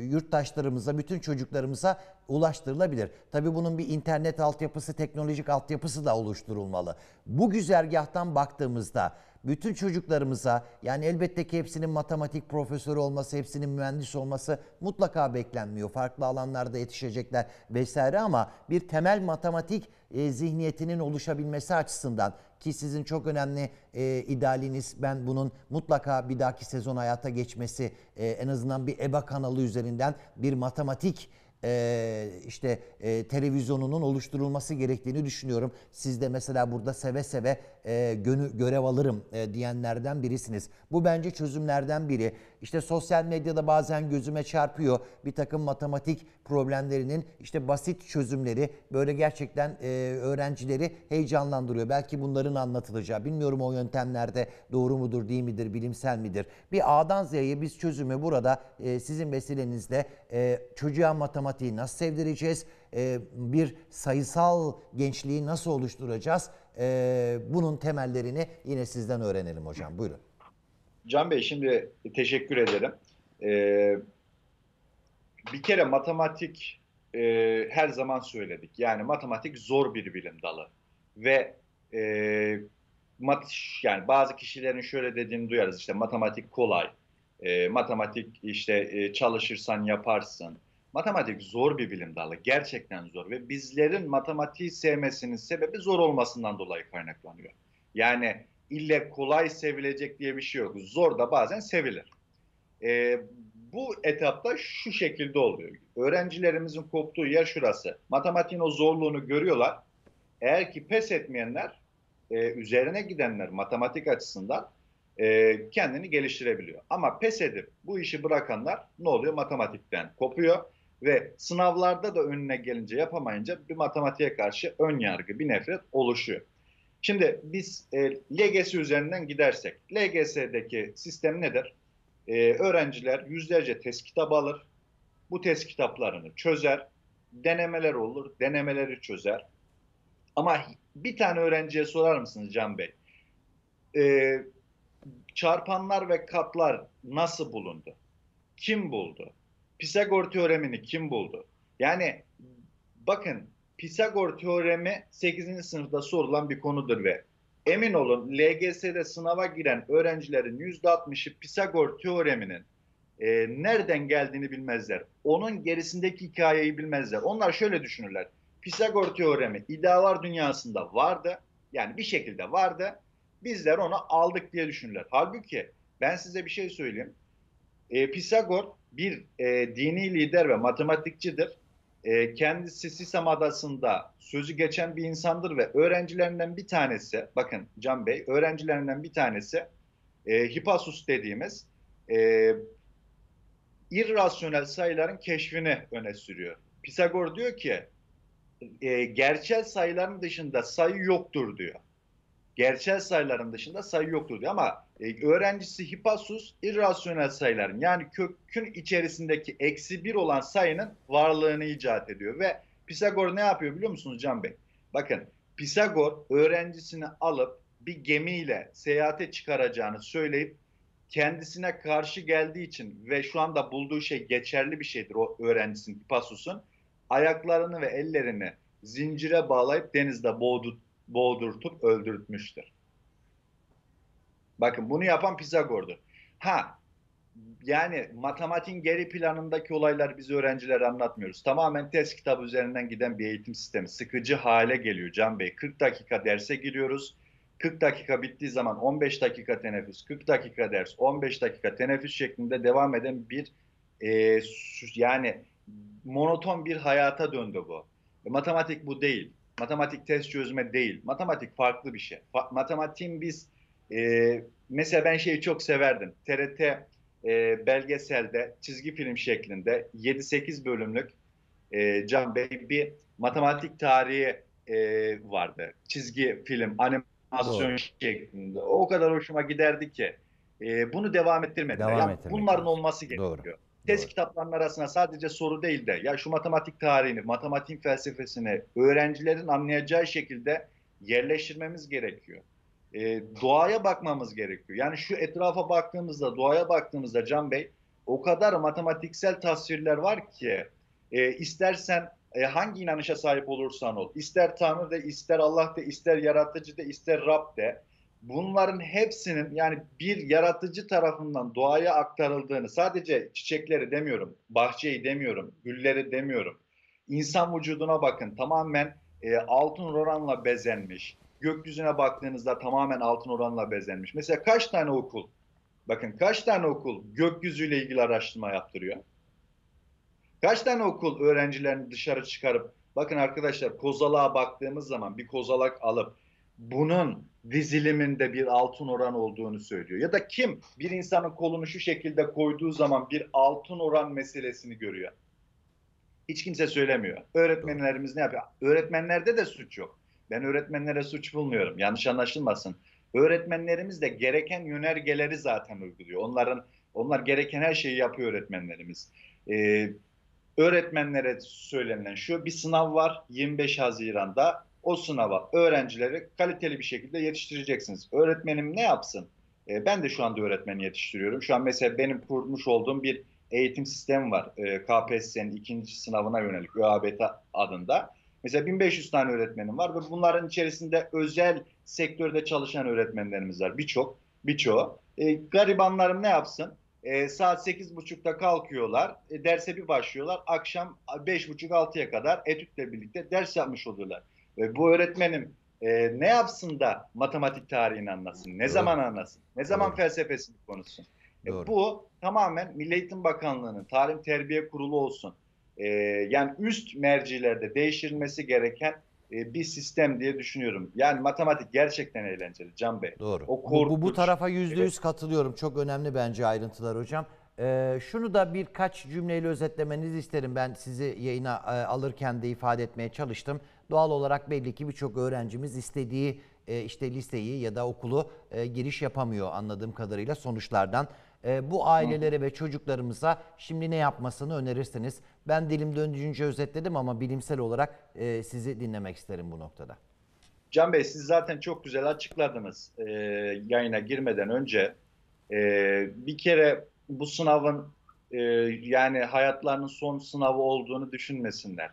[SPEAKER 1] yurttaşlarımıza, bütün çocuklarımıza ulaştırılabilir. Tabi bunun bir internet altyapısı, teknolojik altyapısı da oluşturulmalı. Bu güzergahtan baktığımızda bütün çocuklarımıza yani elbette ki hepsinin matematik profesörü olması, hepsinin mühendis olması mutlaka beklenmiyor. Farklı alanlarda yetişecekler vesaire ama bir temel matematik e, zihniyetinin oluşabilmesi açısından ki sizin çok önemli e, idealiniz ben bunun mutlaka bir dahaki sezon hayata geçmesi e, en azından bir EBA kanalı üzerinden bir matematik e, işte e, televizyonunun oluşturulması gerektiğini düşünüyorum. Siz de mesela burada seve seve e, gönü, görev alırım e, diyenlerden birisiniz. Bu bence çözümlerden biri. İşte sosyal medyada bazen gözüme çarpıyor bir takım matematik problemlerinin işte basit çözümleri böyle gerçekten e, öğrencileri heyecanlandırıyor. Belki bunların anlatılacağı bilmiyorum o yöntemlerde doğru mudur değil midir bilimsel midir? Bir A'dan Z'ye biz çözümü burada e, sizin vesilenizle e, çocuğa matematiği nasıl sevdireceğiz? E, bir sayısal gençliği nasıl oluşturacağız? E, bunun temellerini yine sizden öğrenelim hocam buyurun.
[SPEAKER 8] Can Bey şimdi teşekkür ederim. Ee, bir kere matematik e, her zaman söyledik. Yani matematik zor bir bilim dalı. Ve e, mat, yani bazı kişilerin şöyle dediğini duyarız. işte matematik kolay. E, matematik işte e, çalışırsan yaparsın. Matematik zor bir bilim dalı. Gerçekten zor. Ve bizlerin matematiği sevmesinin sebebi zor olmasından dolayı kaynaklanıyor. Yani ille kolay sevilecek diye bir şey yok. Zor da bazen sevilir. E, bu etapta şu şekilde oluyor. Öğrencilerimizin koptuğu yer şurası. Matematiğin o zorluğunu görüyorlar. Eğer ki pes etmeyenler, e, üzerine gidenler matematik açısından e, kendini geliştirebiliyor. Ama pes edip bu işi bırakanlar ne oluyor? Matematikten kopuyor ve sınavlarda da önüne gelince yapamayınca bir matematiğe karşı ön yargı, bir nefret oluşuyor. Şimdi biz e, LGS üzerinden gidersek, LGS'deki sistem nedir? E, öğrenciler yüzlerce test kitabı alır, bu test kitaplarını çözer, denemeler olur, denemeleri çözer. Ama bir tane öğrenciye sorar mısınız Can Bey? E, çarpanlar ve katlar nasıl bulundu? Kim buldu? Pisagor teoremini kim buldu? Yani bakın Pisagor teoremi 8. sınıfta sorulan bir konudur ve emin olun LGS'de sınava giren öğrencilerin %60'ı Pisagor teoreminin e, nereden geldiğini bilmezler. Onun gerisindeki hikayeyi bilmezler. Onlar şöyle düşünürler. Pisagor teoremi idealar dünyasında vardı. Yani bir şekilde vardı. Bizler onu aldık diye düşünürler. Halbuki ben size bir şey söyleyeyim. E, Pisagor bir e, dini lider ve matematikçidir e, kendisi Sisam Adası'nda sözü geçen bir insandır ve öğrencilerinden bir tanesi, bakın Can Bey, öğrencilerinden bir tanesi e, Hipasus dediğimiz e, irrasyonel sayıların keşfini öne sürüyor. Pisagor diyor ki e, gerçel sayıların dışında sayı yoktur diyor gerçel sayıların dışında sayı yoktur diyor. Ama e, öğrencisi Hipasus irrasyonel sayıların yani kökün içerisindeki eksi bir olan sayının varlığını icat ediyor. Ve Pisagor ne yapıyor biliyor musunuz Can Bey? Bakın Pisagor öğrencisini alıp bir gemiyle seyahate çıkaracağını söyleyip kendisine karşı geldiği için ve şu anda bulduğu şey geçerli bir şeydir o öğrencisinin Hipasus'un ayaklarını ve ellerini zincire bağlayıp denizde boğdu, boğdurtup öldürtmüştür. Bakın bunu yapan Pisagor'du. Ha yani matematiğin geri planındaki olaylar biz öğrencilere anlatmıyoruz. Tamamen test kitabı üzerinden giden bir eğitim sistemi. Sıkıcı hale geliyor Can Bey. 40 dakika derse giriyoruz. 40 dakika bittiği zaman 15 dakika teneffüs, 40 dakika ders, 15 dakika teneffüs şeklinde devam eden bir e, yani monoton bir hayata döndü bu. E, matematik bu değil matematik test çözme değil. Matematik farklı bir şey. Fa- matematiğin biz e, mesela ben şeyi çok severdim. TRT e, belgeselde çizgi film şeklinde 7-8 bölümlük e, Can Bey bir matematik tarihi e, vardı. Çizgi film, animasyon Doğru. şeklinde. O kadar hoşuma giderdi ki. E, bunu devam ettirmediler. Devam yani bunların olması gerekiyor. Doğru test kitaplarının arasında sadece soru değil de ya şu matematik tarihini, matematik felsefesini öğrencilerin anlayacağı şekilde yerleştirmemiz gerekiyor. E, doğaya bakmamız gerekiyor. Yani şu etrafa baktığımızda, doğaya baktığımızda Can Bey o kadar matematiksel tasvirler var ki e, istersen e, hangi inanışa sahip olursan ol, ister Tanrı de, ister Allah de, ister Yaratıcı de, ister Rab de, bunların hepsinin yani bir yaratıcı tarafından doğaya aktarıldığını sadece çiçekleri demiyorum, bahçeyi demiyorum, gülleri demiyorum. İnsan vücuduna bakın tamamen e, altın oranla bezenmiş. Gökyüzüne baktığınızda tamamen altın oranla bezenmiş. Mesela kaç tane okul, bakın kaç tane okul gökyüzüyle ilgili araştırma yaptırıyor? Kaç tane okul öğrencilerini dışarı çıkarıp bakın arkadaşlar kozalağa baktığımız zaman bir kozalak alıp bunun diziliminde bir altın oran olduğunu söylüyor. Ya da kim bir insanın kolunu şu şekilde koyduğu zaman bir altın oran meselesini görüyor. Hiç kimse söylemiyor. Öğretmenlerimiz ne yapıyor? Öğretmenlerde de suç yok. Ben öğretmenlere suç bulmuyorum. Yanlış anlaşılmasın. Öğretmenlerimiz de gereken yönergeleri zaten uyguluyor. Onların onlar gereken her şeyi yapıyor öğretmenlerimiz. Ee, öğretmenlere söylenen şu bir sınav var 25 Haziran'da o sınava öğrencileri kaliteli bir şekilde yetiştireceksiniz. Öğretmenim ne yapsın? E, ben de şu anda öğretmeni yetiştiriyorum. Şu an mesela benim kurmuş olduğum bir eğitim sistemi var. E, KPSS'nin ikinci sınavına yönelik ÖABT adında. Mesela 1500 tane öğretmenim var ve bunların içerisinde özel sektörde çalışan öğretmenlerimiz var. Birçok, birçoğu. E, garibanlarım ne yapsın? E, saat 8.30'da kalkıyorlar, e, derse bir başlıyorlar. Akşam 5.30-6'ya kadar etütle birlikte ders yapmış oluyorlar. Ve bu öğretmenim e, ne yapsın da matematik tarihini anlasın? Ne Doğru. zaman anlasın? Ne zaman Doğru. felsefesini konuşsun? E, bu tamamen Milli Eğitim Bakanlığı'nın Tarih terbiye kurulu olsun. E, yani üst mercilerde değiştirilmesi gereken e, bir sistem diye düşünüyorum. Yani matematik gerçekten eğlenceli Can Bey. Doğru. O korkunç. Bu, bu, bu tarafa yüzde yüz
[SPEAKER 1] katılıyorum. Çok önemli bence ayrıntılar hocam. Ee, şunu da birkaç cümleyle özetlemenizi isterim. Ben sizi yayına e, alırken de ifade etmeye çalıştım. Doğal olarak belli ki birçok öğrencimiz istediği e, işte liseyi ya da okulu e, giriş yapamıyor anladığım kadarıyla sonuçlardan. E, bu ailelere ve çocuklarımıza şimdi ne yapmasını önerirsiniz? Ben dilim döndüğünce özetledim ama bilimsel olarak sizi dinlemek isterim bu noktada.
[SPEAKER 8] Can Bey siz zaten çok güzel açıkladınız e, yayına girmeden önce. E, bir kere bu sınavın e, yani hayatlarının son sınavı olduğunu düşünmesinler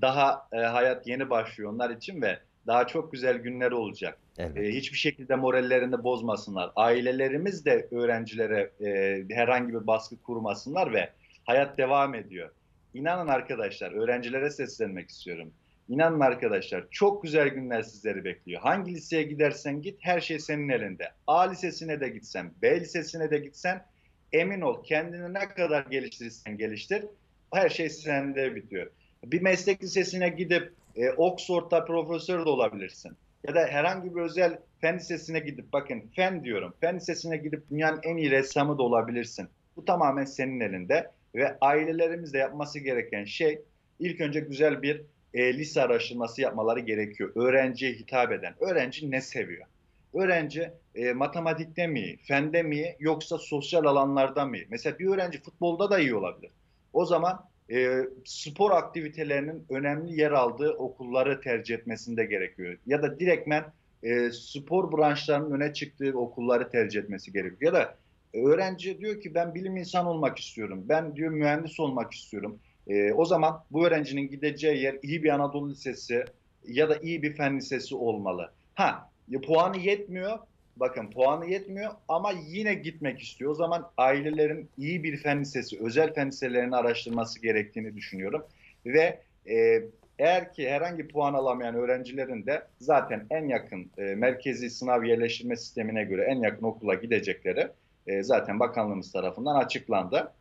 [SPEAKER 8] daha e, hayat yeni başlıyor onlar için ve daha çok güzel günler olacak. Evet. E, hiçbir şekilde morallerini bozmasınlar. Ailelerimiz de öğrencilere e, herhangi bir baskı kurmasınlar ve hayat devam ediyor. İnanın arkadaşlar, öğrencilere seslenmek istiyorum. İnanın arkadaşlar, çok güzel günler sizleri bekliyor. Hangi liseye gidersen git, her şey senin elinde. A lisesine de gitsen, B lisesine de gitsen, emin ol kendini ne kadar geliştirirsen geliştir, her şey sende bitiyor. Bir meslek lisesine gidip e, Oxford'da profesör de olabilirsin. Ya da herhangi bir özel fen lisesine gidip bakın fen diyorum. Fen lisesine gidip dünyanın en iyi ressamı da olabilirsin. Bu tamamen senin elinde ve ailelerimiz de yapması gereken şey ilk önce güzel bir e, lise araştırması yapmaları gerekiyor. Öğrenciye hitap eden. Öğrenci ne seviyor? Öğrenci e, matematikte mi fende mi yoksa sosyal alanlarda mı Mesela bir öğrenci futbolda da iyi olabilir. O zaman e, spor aktivitelerinin önemli yer aldığı okulları tercih etmesinde gerekiyor. Ya da direktmen e, spor branşlarının öne çıktığı okulları tercih etmesi gerekiyor. Ya da öğrenci diyor ki ben bilim insan olmak istiyorum. Ben diyor mühendis olmak istiyorum. E, o zaman bu öğrencinin gideceği yer iyi bir Anadolu Lisesi ya da iyi bir fen lisesi olmalı. Ha e, puanı yetmiyor Bakın puanı yetmiyor ama yine gitmek istiyor. O zaman ailelerin iyi bir fen lisesi, özel fen liselerini araştırması gerektiğini düşünüyorum. Ve e, eğer ki herhangi puan alamayan öğrencilerin de zaten en yakın e, merkezi sınav yerleştirme sistemine göre en yakın okula gidecekleri e, zaten bakanlığımız tarafından açıklandı.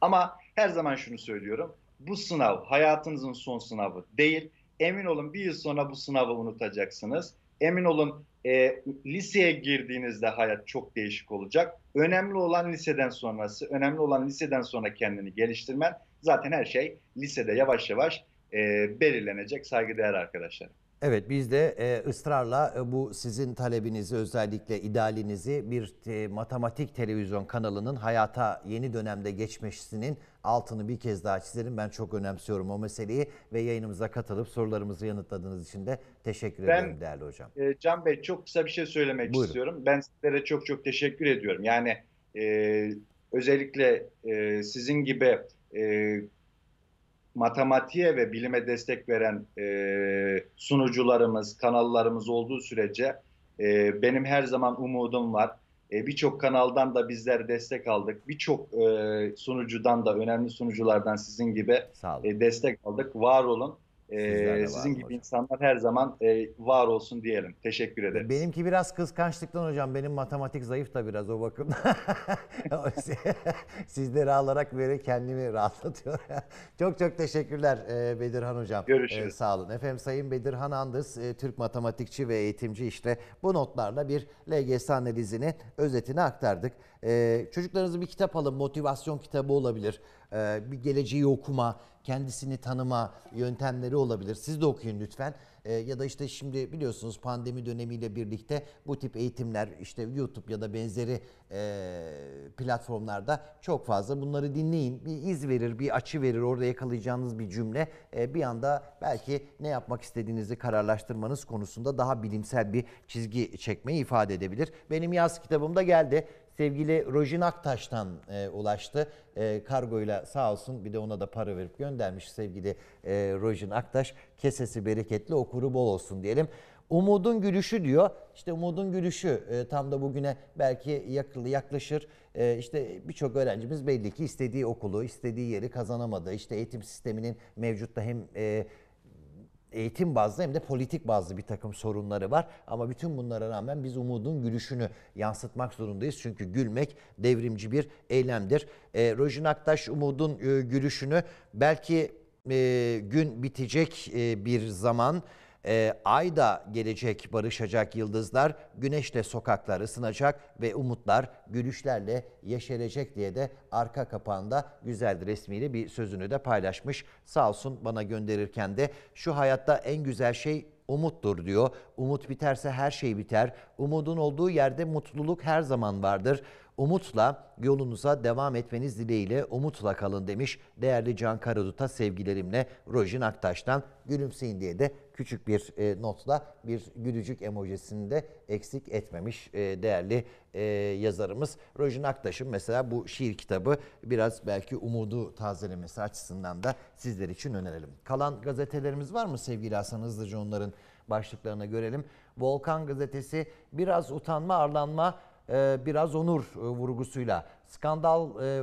[SPEAKER 8] Ama her zaman şunu söylüyorum. Bu sınav hayatınızın son sınavı değil. Emin olun bir yıl sonra bu sınavı unutacaksınız. Emin olun e, liseye girdiğinizde hayat çok değişik olacak. Önemli olan liseden sonrası, önemli olan liseden sonra kendini geliştirmen. Zaten her şey lisede yavaş yavaş e, belirlenecek saygıdeğer arkadaşlarım.
[SPEAKER 1] Evet biz de e, ısrarla e, bu sizin talebinizi özellikle idealinizi bir e, matematik televizyon kanalının hayata yeni dönemde geçmesinin altını bir kez daha çizelim. Ben çok önemsiyorum o meseleyi ve yayınımıza katılıp sorularımızı yanıtladığınız için de teşekkür ben, ederim değerli hocam.
[SPEAKER 8] E, Can Bey çok kısa bir şey söylemek Buyurun. istiyorum. Ben sizlere çok çok teşekkür ediyorum. Yani e, özellikle e, sizin gibi e, matematiğe ve bilime destek veren e, sunucularımız, kanallarımız olduğu sürece e, benim her zaman umudum var. E, Birçok kanaldan da bizler destek aldık. Birçok e, sunucudan da önemli sunuculardan sizin gibi e, destek aldık. Var olun. Ee, sizin gibi hocam. insanlar her zaman e, var olsun diyelim. Teşekkür ederim.
[SPEAKER 1] Benimki biraz kıskançlıktan hocam. Benim matematik zayıf da biraz o bakımdan. Sizleri alarak böyle kendimi rahatlatıyor. çok çok teşekkürler e, Bedirhan hocam. Görüşürüz. E, sağ olun. Efendim Sayın Bedirhan Andız, e, Türk matematikçi ve eğitimci işte bu notlarla bir LGS analizini, özetini aktardık. E, çocuklarınızı bir kitap alın. Motivasyon kitabı olabilir. Ee, bir geleceği okuma, kendisini tanıma yöntemleri olabilir. Siz de okuyun lütfen. Ee, ya da işte şimdi biliyorsunuz pandemi dönemiyle birlikte bu tip eğitimler işte YouTube ya da benzeri e, platformlarda çok fazla. Bunları dinleyin. Bir iz verir, bir açı verir. Orada yakalayacağınız bir cümle ee, bir anda belki ne yapmak istediğinizi kararlaştırmanız konusunda daha bilimsel bir çizgi çekmeyi ifade edebilir. Benim yaz kitabım da geldi sevgili Rojin Aktaş'tan e, ulaştı. E, kargoyla sağ olsun bir de ona da para verip göndermiş sevgili e, Rojin Aktaş. Kesesi bereketli okuru bol olsun diyelim. Umudun gülüşü diyor. İşte umudun gülüşü e, tam da bugüne belki yakılı yaklaşır. E, işte birçok öğrencimiz belli ki istediği okulu, istediği yeri kazanamadı. İşte eğitim sisteminin mevcutta hem... E, eğitim bazlı hem de politik bazlı bir takım sorunları var. Ama bütün bunlara rağmen biz umudun gülüşünü yansıtmak zorundayız. Çünkü gülmek devrimci bir eylemdir. E, Rojin Aktaş umudun e, gülüşünü belki e, gün bitecek e, bir zaman e, ay da gelecek, barışacak yıldızlar, güneş de sokaklar ısınacak ve umutlar gülüşlerle yeşerecek diye de arka kapağında güzel resmiyle bir sözünü de paylaşmış. Sağ olsun bana gönderirken de şu hayatta en güzel şey umuttur diyor. Umut biterse her şey biter. Umudun olduğu yerde mutluluk her zaman vardır. Umutla yolunuza devam etmeniz dileğiyle umutla kalın demiş. Değerli Can Karadut'a sevgilerimle Rojin Aktaş'tan gülümseyin diye de küçük bir e, notla bir gülücük emojisini de eksik etmemiş e, değerli e, yazarımız. Rojin Aktaş'ın mesela bu şiir kitabı biraz belki umudu tazelemesi açısından da sizler için önerelim. Kalan gazetelerimiz var mı sevgili Hasan Hızlıca onların başlıklarına görelim. Volkan gazetesi biraz utanma arlanma e, biraz onur e, vurgusuyla, skandal e,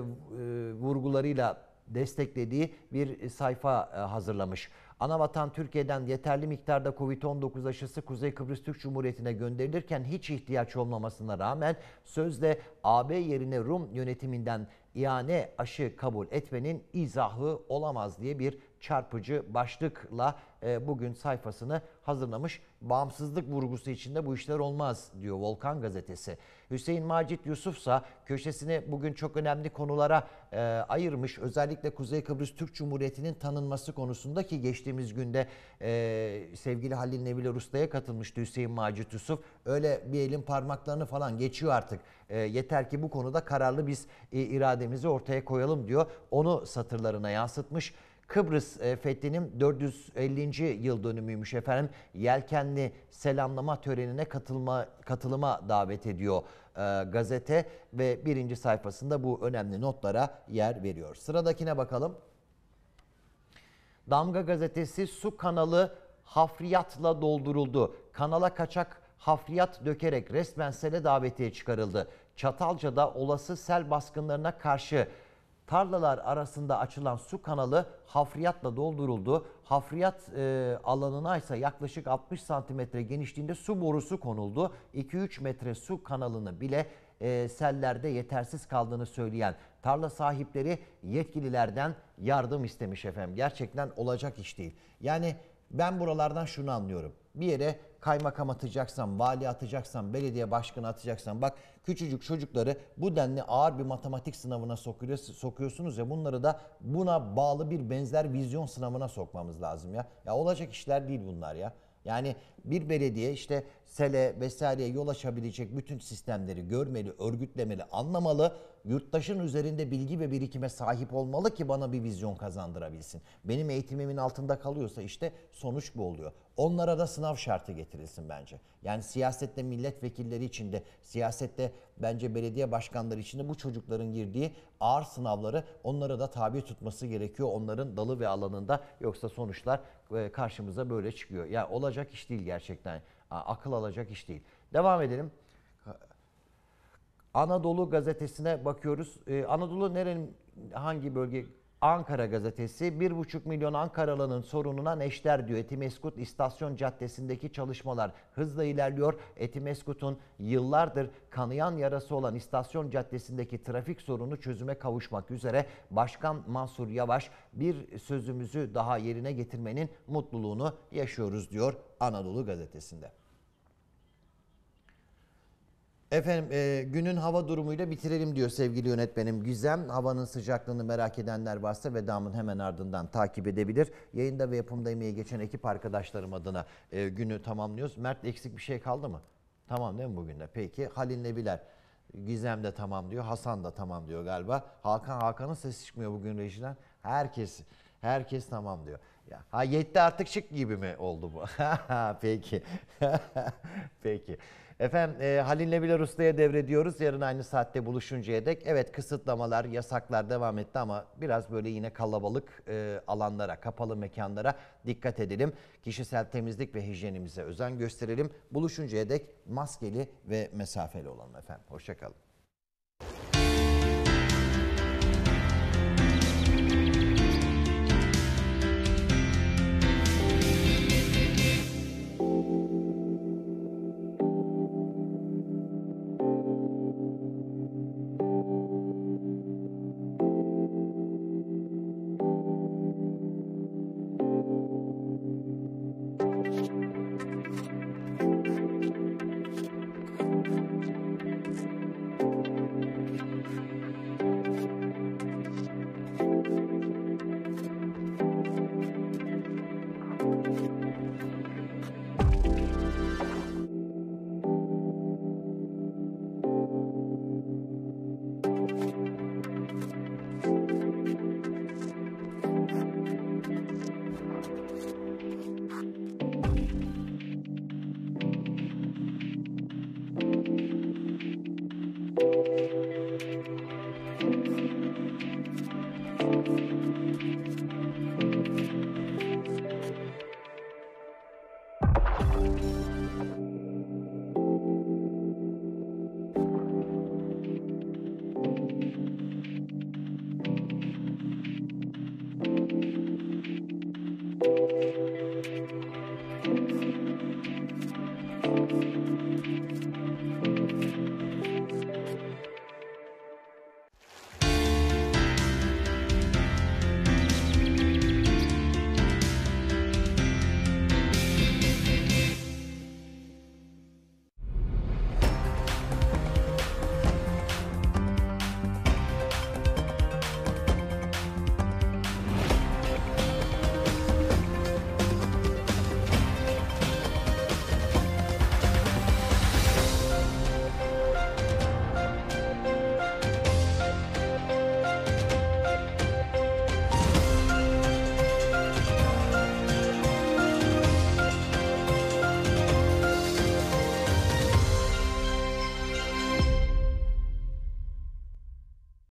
[SPEAKER 1] vurgularıyla desteklediği bir sayfa hazırlamış. Anavatan Türkiye'den yeterli miktarda Covid-19 aşısı Kuzey Kıbrıs Türk Cumhuriyeti'ne gönderilirken hiç ihtiyaç olmamasına rağmen sözde AB yerine Rum yönetiminden iane aşı kabul etmenin izahı olamaz diye bir çarpıcı başlıkla e, bugün sayfasını hazırlamış. Bağımsızlık vurgusu içinde bu işler olmaz diyor Volkan gazetesi. Hüseyin Macit Yusufsa köşesini bugün çok önemli konulara e, ayırmış. Özellikle Kuzey Kıbrıs Türk Cumhuriyeti'nin tanınması konusundaki geçtiğimiz günde e, sevgili Halil Neville Usta'ya katılmıştı Hüseyin Macit Yusuf. Öyle bir elin parmaklarını falan geçiyor artık. E, yeter ki bu konuda kararlı biz irademizi ortaya koyalım diyor. Onu satırlarına yansıtmış. Kıbrıs e, fethinin 450. yıl dönümüymüş efendim. Yelkenli selamlama törenine katılma katılıma davet ediyor e, gazete ve birinci sayfasında bu önemli notlara yer veriyor. Sıradakine bakalım. Damga gazetesi su kanalı hafriyatla dolduruldu. Kanala kaçak hafriyat dökerek resmen sele davetiye çıkarıldı. Çatalca'da olası sel baskınlarına karşı Tarlalar arasında açılan su kanalı hafriyatla dolduruldu. Hafriyat e, alanına ise yaklaşık 60 santimetre genişliğinde su borusu konuldu. 2-3 metre su kanalını bile e, sellerde yetersiz kaldığını söyleyen tarla sahipleri yetkililerden yardım istemiş efendim. Gerçekten olacak iş değil. Yani ben buralardan şunu anlıyorum. Bir yere kaymakam atacaksan, vali atacaksan, belediye başkanı atacaksan bak küçücük çocukları bu denli ağır bir matematik sınavına sokuyorsunuz ya bunları da buna bağlı bir benzer vizyon sınavına sokmamız lazım ya. Ya olacak işler değil bunlar ya. Yani bir belediye işte sele vesaireye yol açabilecek bütün sistemleri görmeli, örgütlemeli, anlamalı. Yurttaşın üzerinde bilgi ve birikime sahip olmalı ki bana bir vizyon kazandırabilsin. Benim eğitimimin altında kalıyorsa işte sonuç bu oluyor. Onlara da sınav şartı getirilsin bence. Yani siyasette milletvekilleri içinde, siyasette bence belediye başkanları için de bu çocukların girdiği ağır sınavları onlara da tabi tutması gerekiyor. Onların dalı ve alanında yoksa sonuçlar e, karşımıza böyle çıkıyor. Ya yani olacak iş değil gerçekten. Akıl alacak iş değil. Devam edelim. Anadolu gazetesine bakıyoruz. E, Anadolu nerenin hangi bölge Ankara gazetesi 1,5 milyon Ankaralı'nın sorununa neşter diyor. Etimeskut İstasyon Caddesi'ndeki çalışmalar hızla ilerliyor. Etimeskut'un yıllardır kanayan yarası olan İstasyon Caddesi'ndeki trafik sorunu çözüme kavuşmak üzere Başkan Mansur Yavaş bir sözümüzü daha yerine getirmenin mutluluğunu yaşıyoruz diyor Anadolu gazetesinde. Efendim e, günün hava durumuyla bitirelim diyor sevgili yönetmenim Güzem. Havanın sıcaklığını merak edenler varsa vedamın hemen ardından takip edebilir. Yayında ve yapımda emeği geçen ekip arkadaşlarım adına e, günü tamamlıyoruz. Mert eksik bir şey kaldı mı? Tamam değil mi bugün de? Peki Halil Nebiler. Gizem de tamam diyor. Hasan da tamam diyor galiba. Hakan Hakan'ın sesi çıkmıyor bugün rejiden. Herkes herkes tamam diyor. Ya, ha yetti artık çık gibi mi oldu bu? Peki. Peki. Efendim e, Halil'le bile Usta'ya devrediyoruz. Yarın aynı saatte buluşuncaya dek. Evet kısıtlamalar, yasaklar devam etti ama biraz böyle yine kalabalık e, alanlara, kapalı mekanlara dikkat edelim. Kişisel temizlik ve hijyenimize özen gösterelim. Buluşuncaya dek maskeli ve mesafeli olalım efendim. Hoşçakalın.